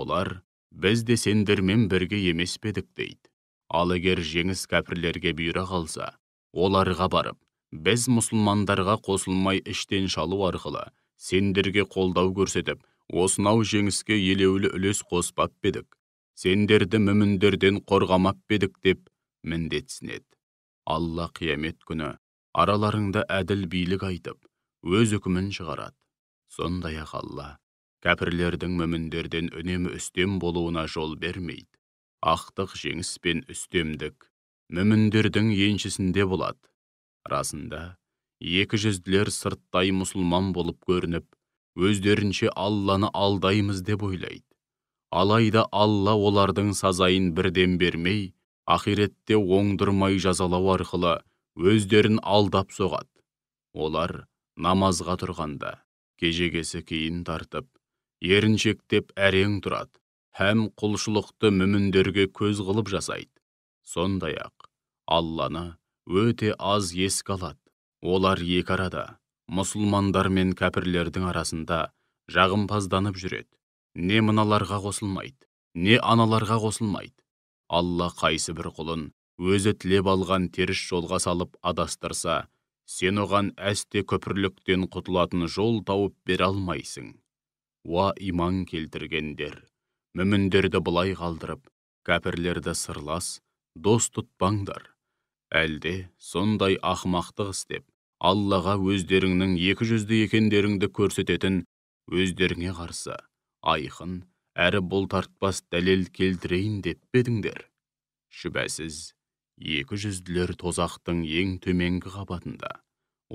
олар біз де сендермен бірге емес пе едік дейді ал егер жеңіс кәпірлерге бұйыра қалса оларға барып біз мұсылмандарға қосылмай іштен шалу арқылы сендерге қолдау көрсетіп осынау жеңіске елеулі үлес қоспап па сендерді мүміндерден қорғамап па деп міндетсінеді алла қиямет күні араларыңда әділ билік айтып өз үкімін шығарады сондай ақ алла кәпірлердің мүміндерден үнемі үстем болуына жол бермейді ақтық жеңіс пен үстемдік мүміндердің еншісінде болады расында екі жүзділер сырттай мұсылман болып көрініп өздерінше алланы алдаймыз деп ойлайды алайда алла олардың сазайын бірден бермей ақиретте оңдырмай жазалау арқылы өздерін алдап соғады олар намазға тұрғанда кежегесі кейін тартып еріншектеп әрең тұрады һәм құлшылықты мүміндерге көз қылып жасайды сондай алланы өте аз ес алады олар екі арада мұсылмандар мен кәпірлердің арасында жағымпазданып жүреді не мұналарға қосылмайды не аналарға қосылмайды алла қайсы бір құлын өзі тілеп алған теріс жолға салып адастырса сен оған әсте көпірліктен құтылатын жол тауып бере алмайсың уа иман келтіргендер мүміндерді былай қалдырып кәпірлерді сырлас дос тұтпаңдар әлде сондай ақымақтық істеп аллаға өздеріңнің екі жүзді екендеріңді көрсететін өздеріңе қарсы айқын әрі бұлтартпас дәлел келтірейін деп пе едіңдер шүбәсіз екі жүзділер тозақтың ең төменгі қабатында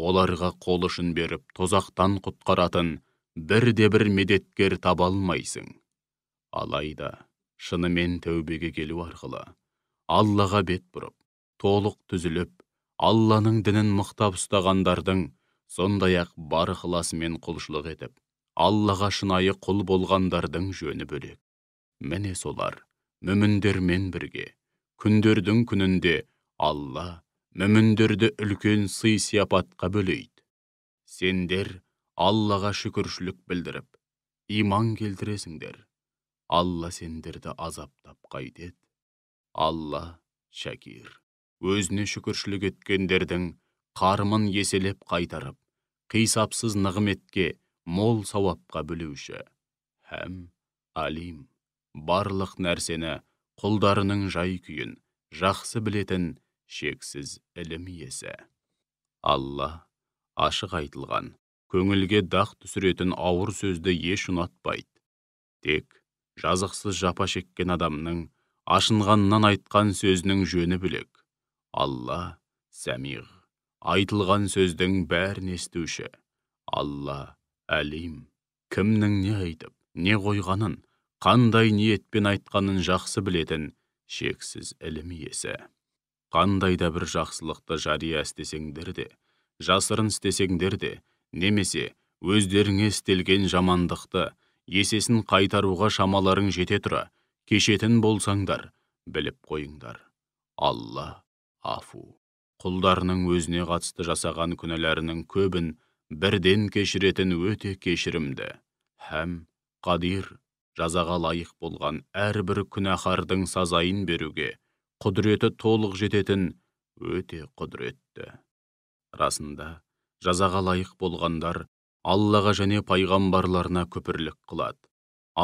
оларға қол ұшын беріп тозақтан құтқаратын бірде бір медеткер таба алмайсың алайда шынымен тәубеге келу арқылы аллаға бет бұрып толық түзіліп алланың дінін мұқтап ұстағандардың сондай ақ бар ықыласымен құлшылық етіп аллаға шынайы құл болғандардың жөні бөлек міне солар мүміндермен бірге күндердің күнінде алла мүміндерді үлкен сый сияпатқа бөлейді сендер аллаға шүкіршілік білдіріп иман келтіресіңдер алла сендерді азаптап қайдет. алла шәкир өзіне шүкіршілік еткендердің қарымын еселеп қайтарып қисапсыз нығметке мол сауапқа бөлеуші һәм алим барлық нәрсені құлдарының жай күйін жақсы білетін шексіз ілім иесі алла ашық айтылған көңілге дақ түсіретін ауыр сөзді еш ұнатпайды тек жазықсыз жапа шеккен адамның ашынғаннан айтқан сөзінің жөні бөлек алла сәмиғ айтылған сөздің бәрін естуші алла әлим кімнің не айтып не қойғанын қандай ниетпен айтқанын жақсы білетін шексіз ілім иесі қандай да бір жақсылықты жария істесеңдер де жасырын істесеңдер де немесе өздеріңе істелген жамандықты есесін қайтаруға шамаларың жете тұра кешетін болсаңдар біліп қойыңдар алла афу құлдарының өзіне қатысты жасаған күнәларының көбін бірден кешіретін өте кешірімді һәм қадир жазаға лайық болған әрбір күнәһардың сазайын беруге құдіреті толық жететін өте құдіретті расында жазаға лайық болғандар аллаға және пайғамбарларына күпірлік қылады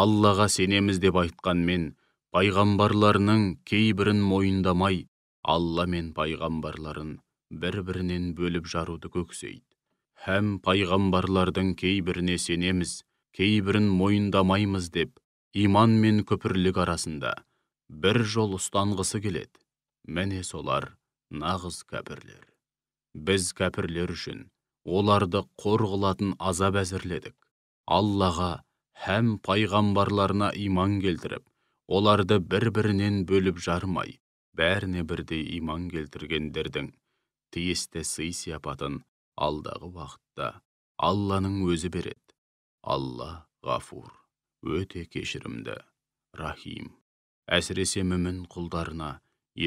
аллаға сенеміз деп айтқанмен пайғамбарларының кейбірін мойындамай алла мен пайғамбарларын бір бірінен бөліп жаруды көксейді һәм пайғамбарлардың кейбіріне сенеміз кейбірін мойындамаймыз деп иман мен күпірлік арасында бір жол ұстанғысы келеді міне солар нағыз кәпірлер біз кәпірлер үшін оларды қор қылатын азап әзірледік аллаға һәм пайғамбарларына иман келтіріп оларды бір бірінен бөліп жармай бәріне бірдей иман келтіргендердің тиісті сый сияпатын алдағы уақытта алланың өзі береді алла ғафур өте кешірімді рахим әсіресе мүмін құлдарына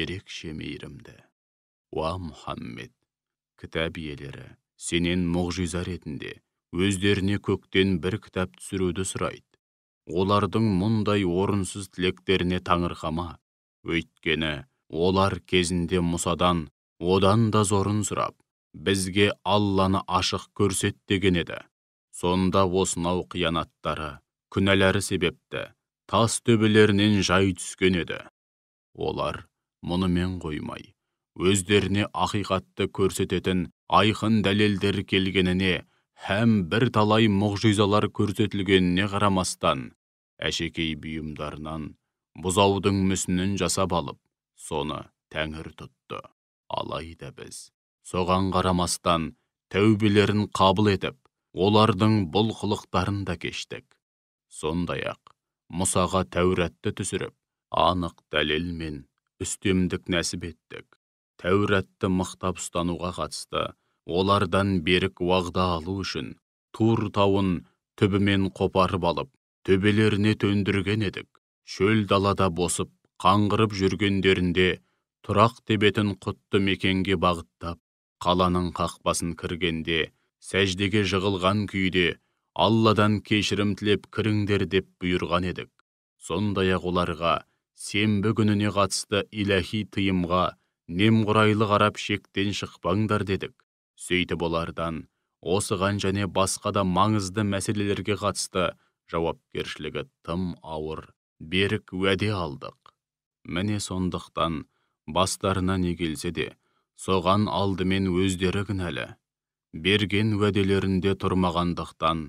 ерекше мейірімді уа мұхаммед кітап иелері сенен мұғжиза ретінде өздеріне көктен бір кітап түсіруді сұрайды олардың мұндай орынсыз тілектеріне таңырқама өйткені олар кезінде мұсадан одан да зорын сұрап бізге алланы ашық көрсет деген еді сонда осынау қиянаттары күнәләрі себепті тас төбелерінен жай түскен еді олар мұнымен қоймай өздеріне ақиқатты көрсететін айқын дәлелдер келгеніне һәм бір талай мұғжизалар көрсетілгеніне қарамастан әшекей бұйымдарынан бұзаудың мүсінін жасап алып соны тәңір тұтты алайда біз соған қарамастан тәубелерін қабыл етіп олардың бұл қылықтарын да кештік сондай ақ мұсаға тәуратты түсіріп анық дәлелмен үстемдік нәсіп еттік тәуратты мықтап ұстануға қатысты олардан берік уағда алу үшін тур тауын түбімен қопарып алып төбелеріне төндірген едік шөл далада босып қаңғырып жүргендерінде тұрақ тебетін құтты мекенге бағыттап қаланың қақпасын кіргенде сәждеге жығылған күйде алладан кешірім тілеп кіріңдер деп бұйырған едік сондай ақ оларға сенбі күніне қатысты иләхи тыйымға немқұрайлы қарап шектен шықпаңдар дедік сөйтіп олардан осыған және басқа да маңызды мәселелерге қатысты жауапкершілігі тым ауыр берік уәде алдық міне сондықтан бастарына не келсе де соған алдымен өздері кінәлі берген уәделерінде тұрмағандықтан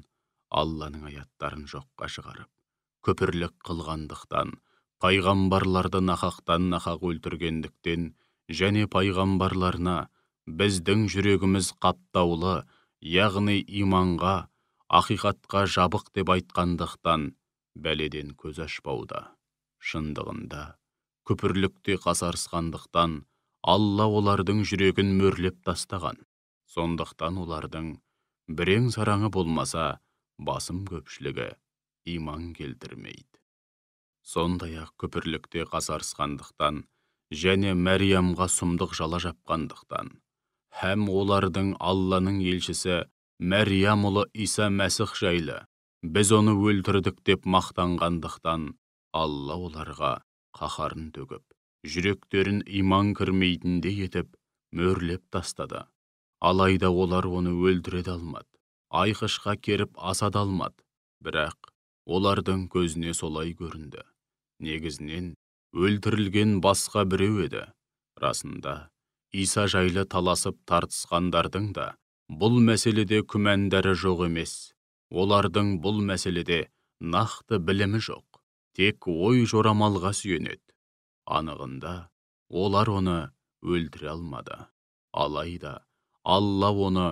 алланың аяттарын жоққа шығарып күпірлік қылғандықтан пайғамбарларды нақақтан нақақ өлтіргендіктен және пайғамбарларына біздің жүрегіміз қаптаулы яғни иманға ақиқатқа жабық деп айтқандықтан бәледен көз ашпауда шындығында күпірлікте қасарысқандықтан алла олардың жүрегін мөрлеп тастаған сондықтан олардың бірең сараңы болмаса басым көпшілігі иман келтірмейді сондай ақ күпірлікте қасарысқандықтан және мәриямға сұмдық жала жапқандықтан һәм олардың алланың елшісі мәриям ұлы иса мәсіх жайлы біз оны өлтірдік деп мақтанғандықтан алла оларға қаһарын төгіп жүректерін иман кірмейтіндей етіп мөрлеп тастады алайда олар оны өлтіре де алмады айқышқа керіп аса да алмады бірақ олардың көзіне солай көрінді негізінен өлтірілген басқа біреу еді расында иса жайлы таласып тартысқандардың да бұл мәселеде күмәндары жоқ емес олардың бұл мәселеде нақты білімі жоқ тек ой жорамалға сүйенеді анығында олар оны өлтіре алмады алайда алла оны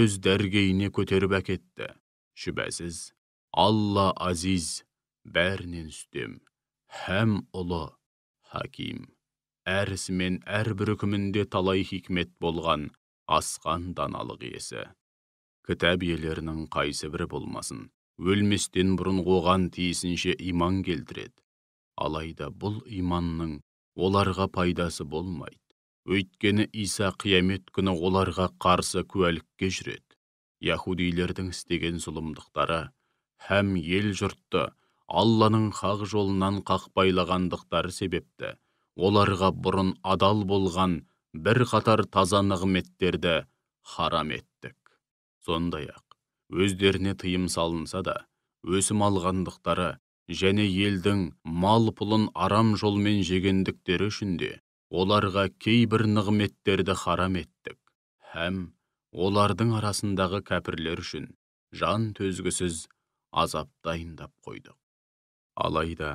өз дәргейіне көтеріп әкетті шүбәсіз алла азиз бәрінен үстем һәм ұлы хаким әр ісі әрбір үкімінде талай хикмет болған асқан даналық иесі кітап иелерінің қайсы бірі болмасын өлместен бұрын оған тиісінше иман келтіреді алайда бұл иманның оларға пайдасы болмайды өйткені иса қиямет күні оларға қарсы куәлікке жүреді яхудилердің істеген зұлымдықтары һәм ел жұртты алланың хақ жолынан қақпайлағандықтары себепті оларға бұрын адал болған бір қатар таза нығметтерді харам еттік сондай ақ өздеріне тыйым салынса да өсім алғандықтары және елдің мал пұлын арам жолмен жегендіктері үшін де оларға кейбір нығметтерді харам еттік һәм олардың арасындағы кәпірлер үшін жан төзгісіз азап дайындап қойдық алайда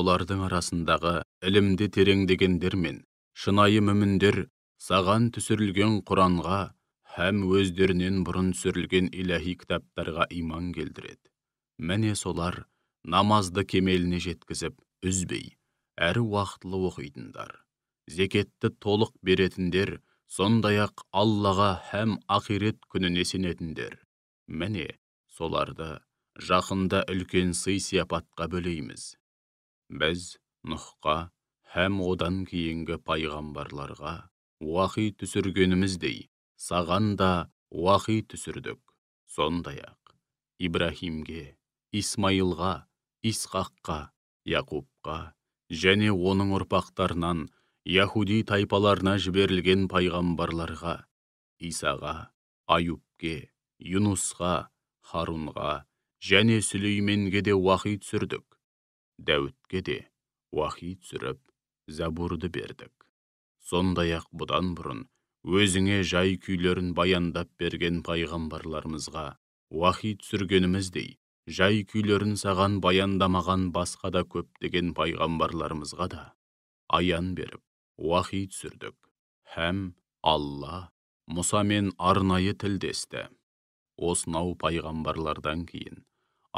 олардың арасындағы ілімде тереңдегендер мен шынайы мүміндер саған түсірілген құранға һәм өздерінен бұрын түсірілген иләһи кітаптарға иман келтіреді міне солар намазды кемеліне жеткізіп үзбей әрі уақытлы оқитындар зекетті толық беретіндер сондай ақ аллаға һәм ақирет күніне сенетіндер міне соларды жақында үлкен сый сияпатқа бөлейміз біз нұхқа һәм одан кейінгі пайғамбарларға уақи түсіргеніміздей саған да уақи түсірдік сондай ақ ибраһимге исмаилға исқаққа яқубқа және оның ұрпақтарынан яхуди тайпаларына жіберілген пайғамбарларға исаға аюпке юнусқа харунға және сүлейменге де уақи түсірдік дәуітке де уақи түсіріп забурды бердік сондай ақ бұдан бұрын өзіңе жай күйлерін баяндап берген пайғамбарларымызға уахи түсіргеніміздей жай күйлерін саған баяндамаған басқа да көптеген пайғамбарларымызға да аян беріп уахи түсірдік һәм алла мұсамен арнайы тілдесті осынау пайғамбарлардан кейін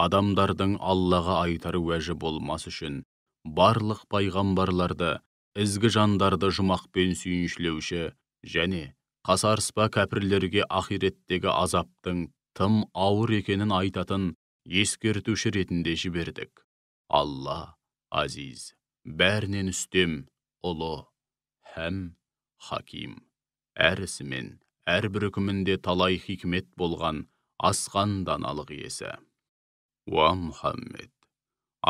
адамдардың аллаға айтар уәжі болмас үшін барлық пайғамбарларды ізгі жандарды жұмақпен сүйіншілеуші және қасарыспа кәпірлерге ақиреттегі азаптың тым ауыр екенін айтатын ескертуші ретінде жібердік алла азиз бәрінен үстем ұлы һәм хаким әр ісімен әрбір үкімінде талай хикмет болған асқан даналық иесі уа мұхаммед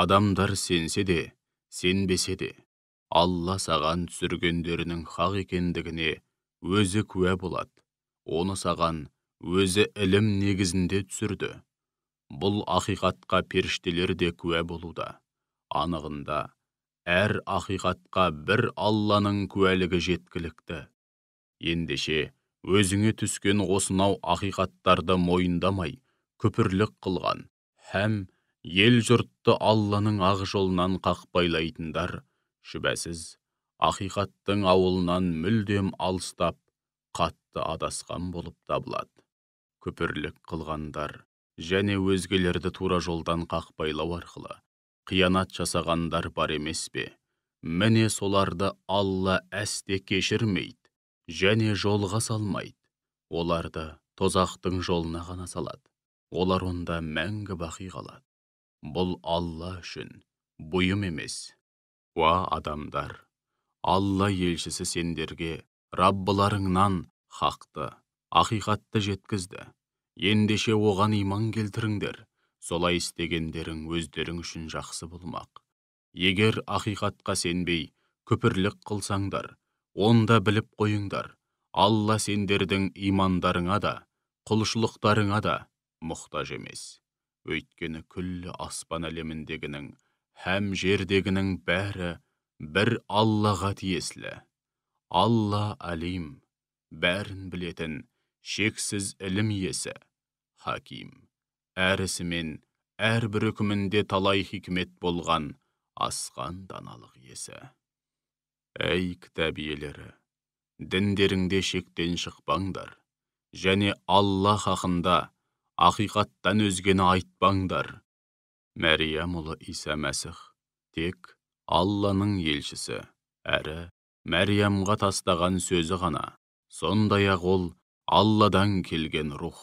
адамдар сенсе де сенбесе де алла саған түсіргендерінің хақ екендігіне өзі куә болады оны саған өзі ілім негізінде түсірді бұл ақиқатқа періштелер де куә болуда анығында әр ақиқатқа бір алланың куәлігі жеткілікті ендеше өзіңе түскен осынау ақиқаттарды мойындамай күпірлік қылған һәм ел жұртты алланың ақ жолынан қақпайлайтындар шүбәсіз ақиқаттың ауылынан мүлдем алыстап қатты адасқан болып табылады күпірлік қылғандар және өзгелерді тура жолдан қақпайлау арқылы қиянат жасағандар бар емес пе міне соларды алла әсте кешірмейді және жолға салмайды оларды тозақтың жолына ғана салады олар онда мәңгі бақи қалады бұл алла үшін бұйым емес уа адамдар алла елшісі сендерге раббыларыңнан хақты ақиқатты жеткізді ендеше оған иман келтіріңдер солай істегендерің өздерің үшін жақсы болмақ егер ақиқатқа сенбей күпірлік қылсаңдар онда біліп қойыңдар алла сендердің имандарыңа да құлшылықтарыңа да мұқтаж емес өйткені күллі аспан әлеміндегінің һәм жердегінің бәрі бір аллаға тиесілі алла әлим бәрін білетін шексіз ілім иесі хаким әр ісімен әрбір үкімінде талай хикмет болған асқан даналық иесі әй кітап иелері діндеріңде шектен шықпаңдар және алла хақында ақиқаттан өзгені айтпаңдар мәриям иса мәсіх тек алланың елшісі әрі мәриямға тастаған сөзі ғана сондай ақ ол алладан келген рух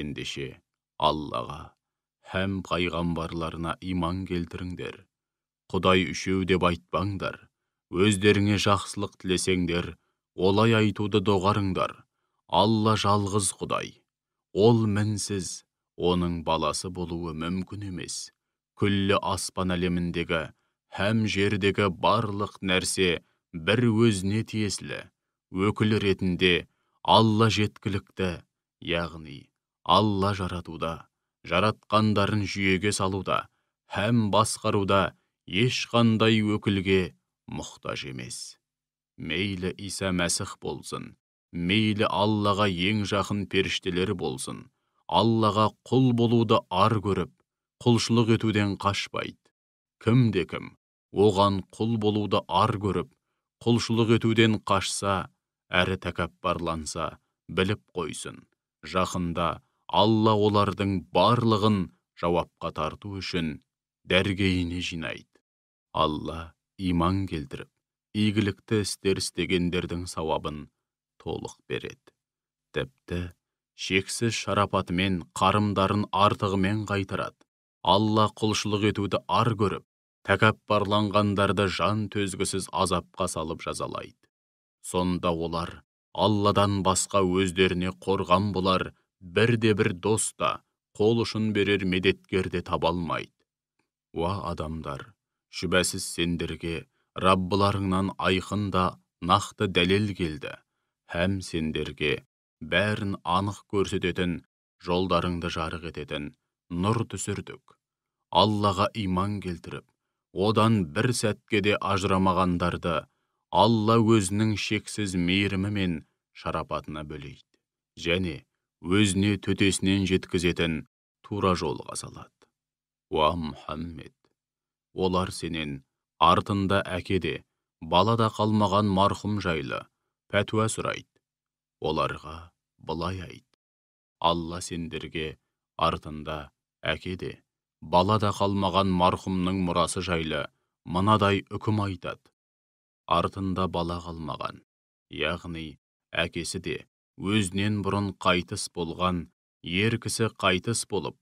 ендеше аллаға һәм пайғамбарларына иман келтіріңдер құдай үшеу деп айтпаңдар өздеріңе жақсылық тілесеңдер олай айтуды доғарыңдар алла жалғыз құдай ол мінсіз оның баласы болуы мүмкін емес күллі аспан әлеміндегі һәм жердегі барлық нәрсе бір өзіне тиесілі өкіл ретінде алла жеткілікті яғни алла жаратуда жаратқандарын жүйеге салуда һәм басқаруда ешқандай өкілге мұқтаж емес мейлі иса мәсіх болсын мейлі аллаға ең жақын періштелер болсын аллаға құл болуды ар көріп құлшылық етуден қашпайды кім де кім оған құл болуды ар көріп құлшылық етуден қашса әрі тәкаппарланса біліп қойсын жақында алла олардың барлығын жауапқа тарту үшін дәргейіне жинайды алла иман келтіріп игілікті істер істегендердің сауабын толық береді тіпті шексіз шарапатымен қарымдарын артығымен қайтарады алла құлшылық етуді ар көріп тәкаппарланғандарды жан төзгісіз азапқа салып жазалайды сонда олар алладан басқа өздеріне қорған болар бірде бір дос та қол ұшын берер медеткер де таба алмайды уа адамдар шүбәсіз сендерге раббыларыңнан айқын да нақты дәлел келді һәм сендерге бәрін анық көрсететін жолдарыңды жарық ететін нұр түсірдік аллаға иман келтіріп одан бір сәтке де ажырамағандарды алла өзінің шексіз мейірімі мен шарапатына бөлейді және өзіне төтесінен жеткізетін тура жолға салады уа мұхаммед олар сенен артында әкеде, балада қалмаған марқұм жайлы пәтуа сұрайды оларға былай айт алла сендерге артында әкеде. де бала да қалмаған марқұмның мұрасы жайлы мынадай үкім айтады артында бала қалмаған яғни әкесі де өзінен бұрын қайтыс болған ер кісі қайтыс болып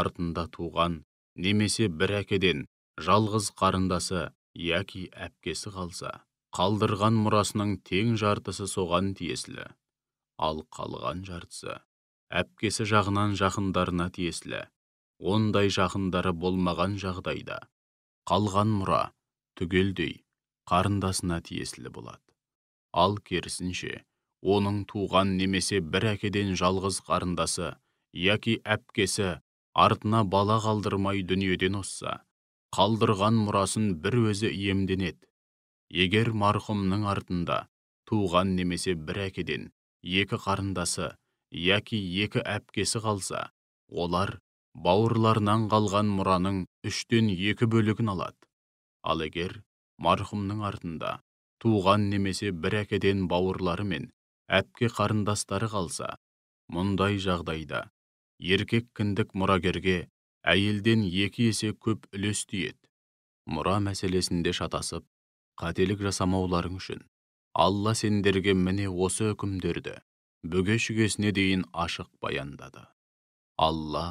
артында туған немесе бір әкеден жалғыз қарындасы яки әпкесі қалса қалдырған мұрасының тең жартысы соған тиесілі ал қалған жартысы әпкесі жағынан жақындарына тиесілі ондай жақындары болмаған жағдайда қалған мұра түгелдей қарындасына тиесілі болады ал керісінше оның туған немесе бір әкеден жалғыз қарындасы яки әпкесі артына бала қалдырмай дүниеден осса, қалдырған мұрасын бір өзі иемденеді егер марқұмның артында туған немесе бір әкеден екі қарындасы яки екі әпкесі қалса олар бауырларынан қалған мұраның үштен екі бөлігін алады ал егер марқұмның артында туған немесе бір әкеден бауырлары мен әпке қарындастары қалса мұндай жағдайда еркек кіндік мұрагерге әйелден екі есе көп үлес тиеді мұра мәселесінде шатасып қателік жасамауларың үшін алла сендерге міне осы үкімдерді бүге шүгесіне дейін ашық баяндады алла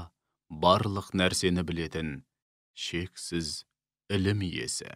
барлық нәрсені білетін шексіз ілім иесі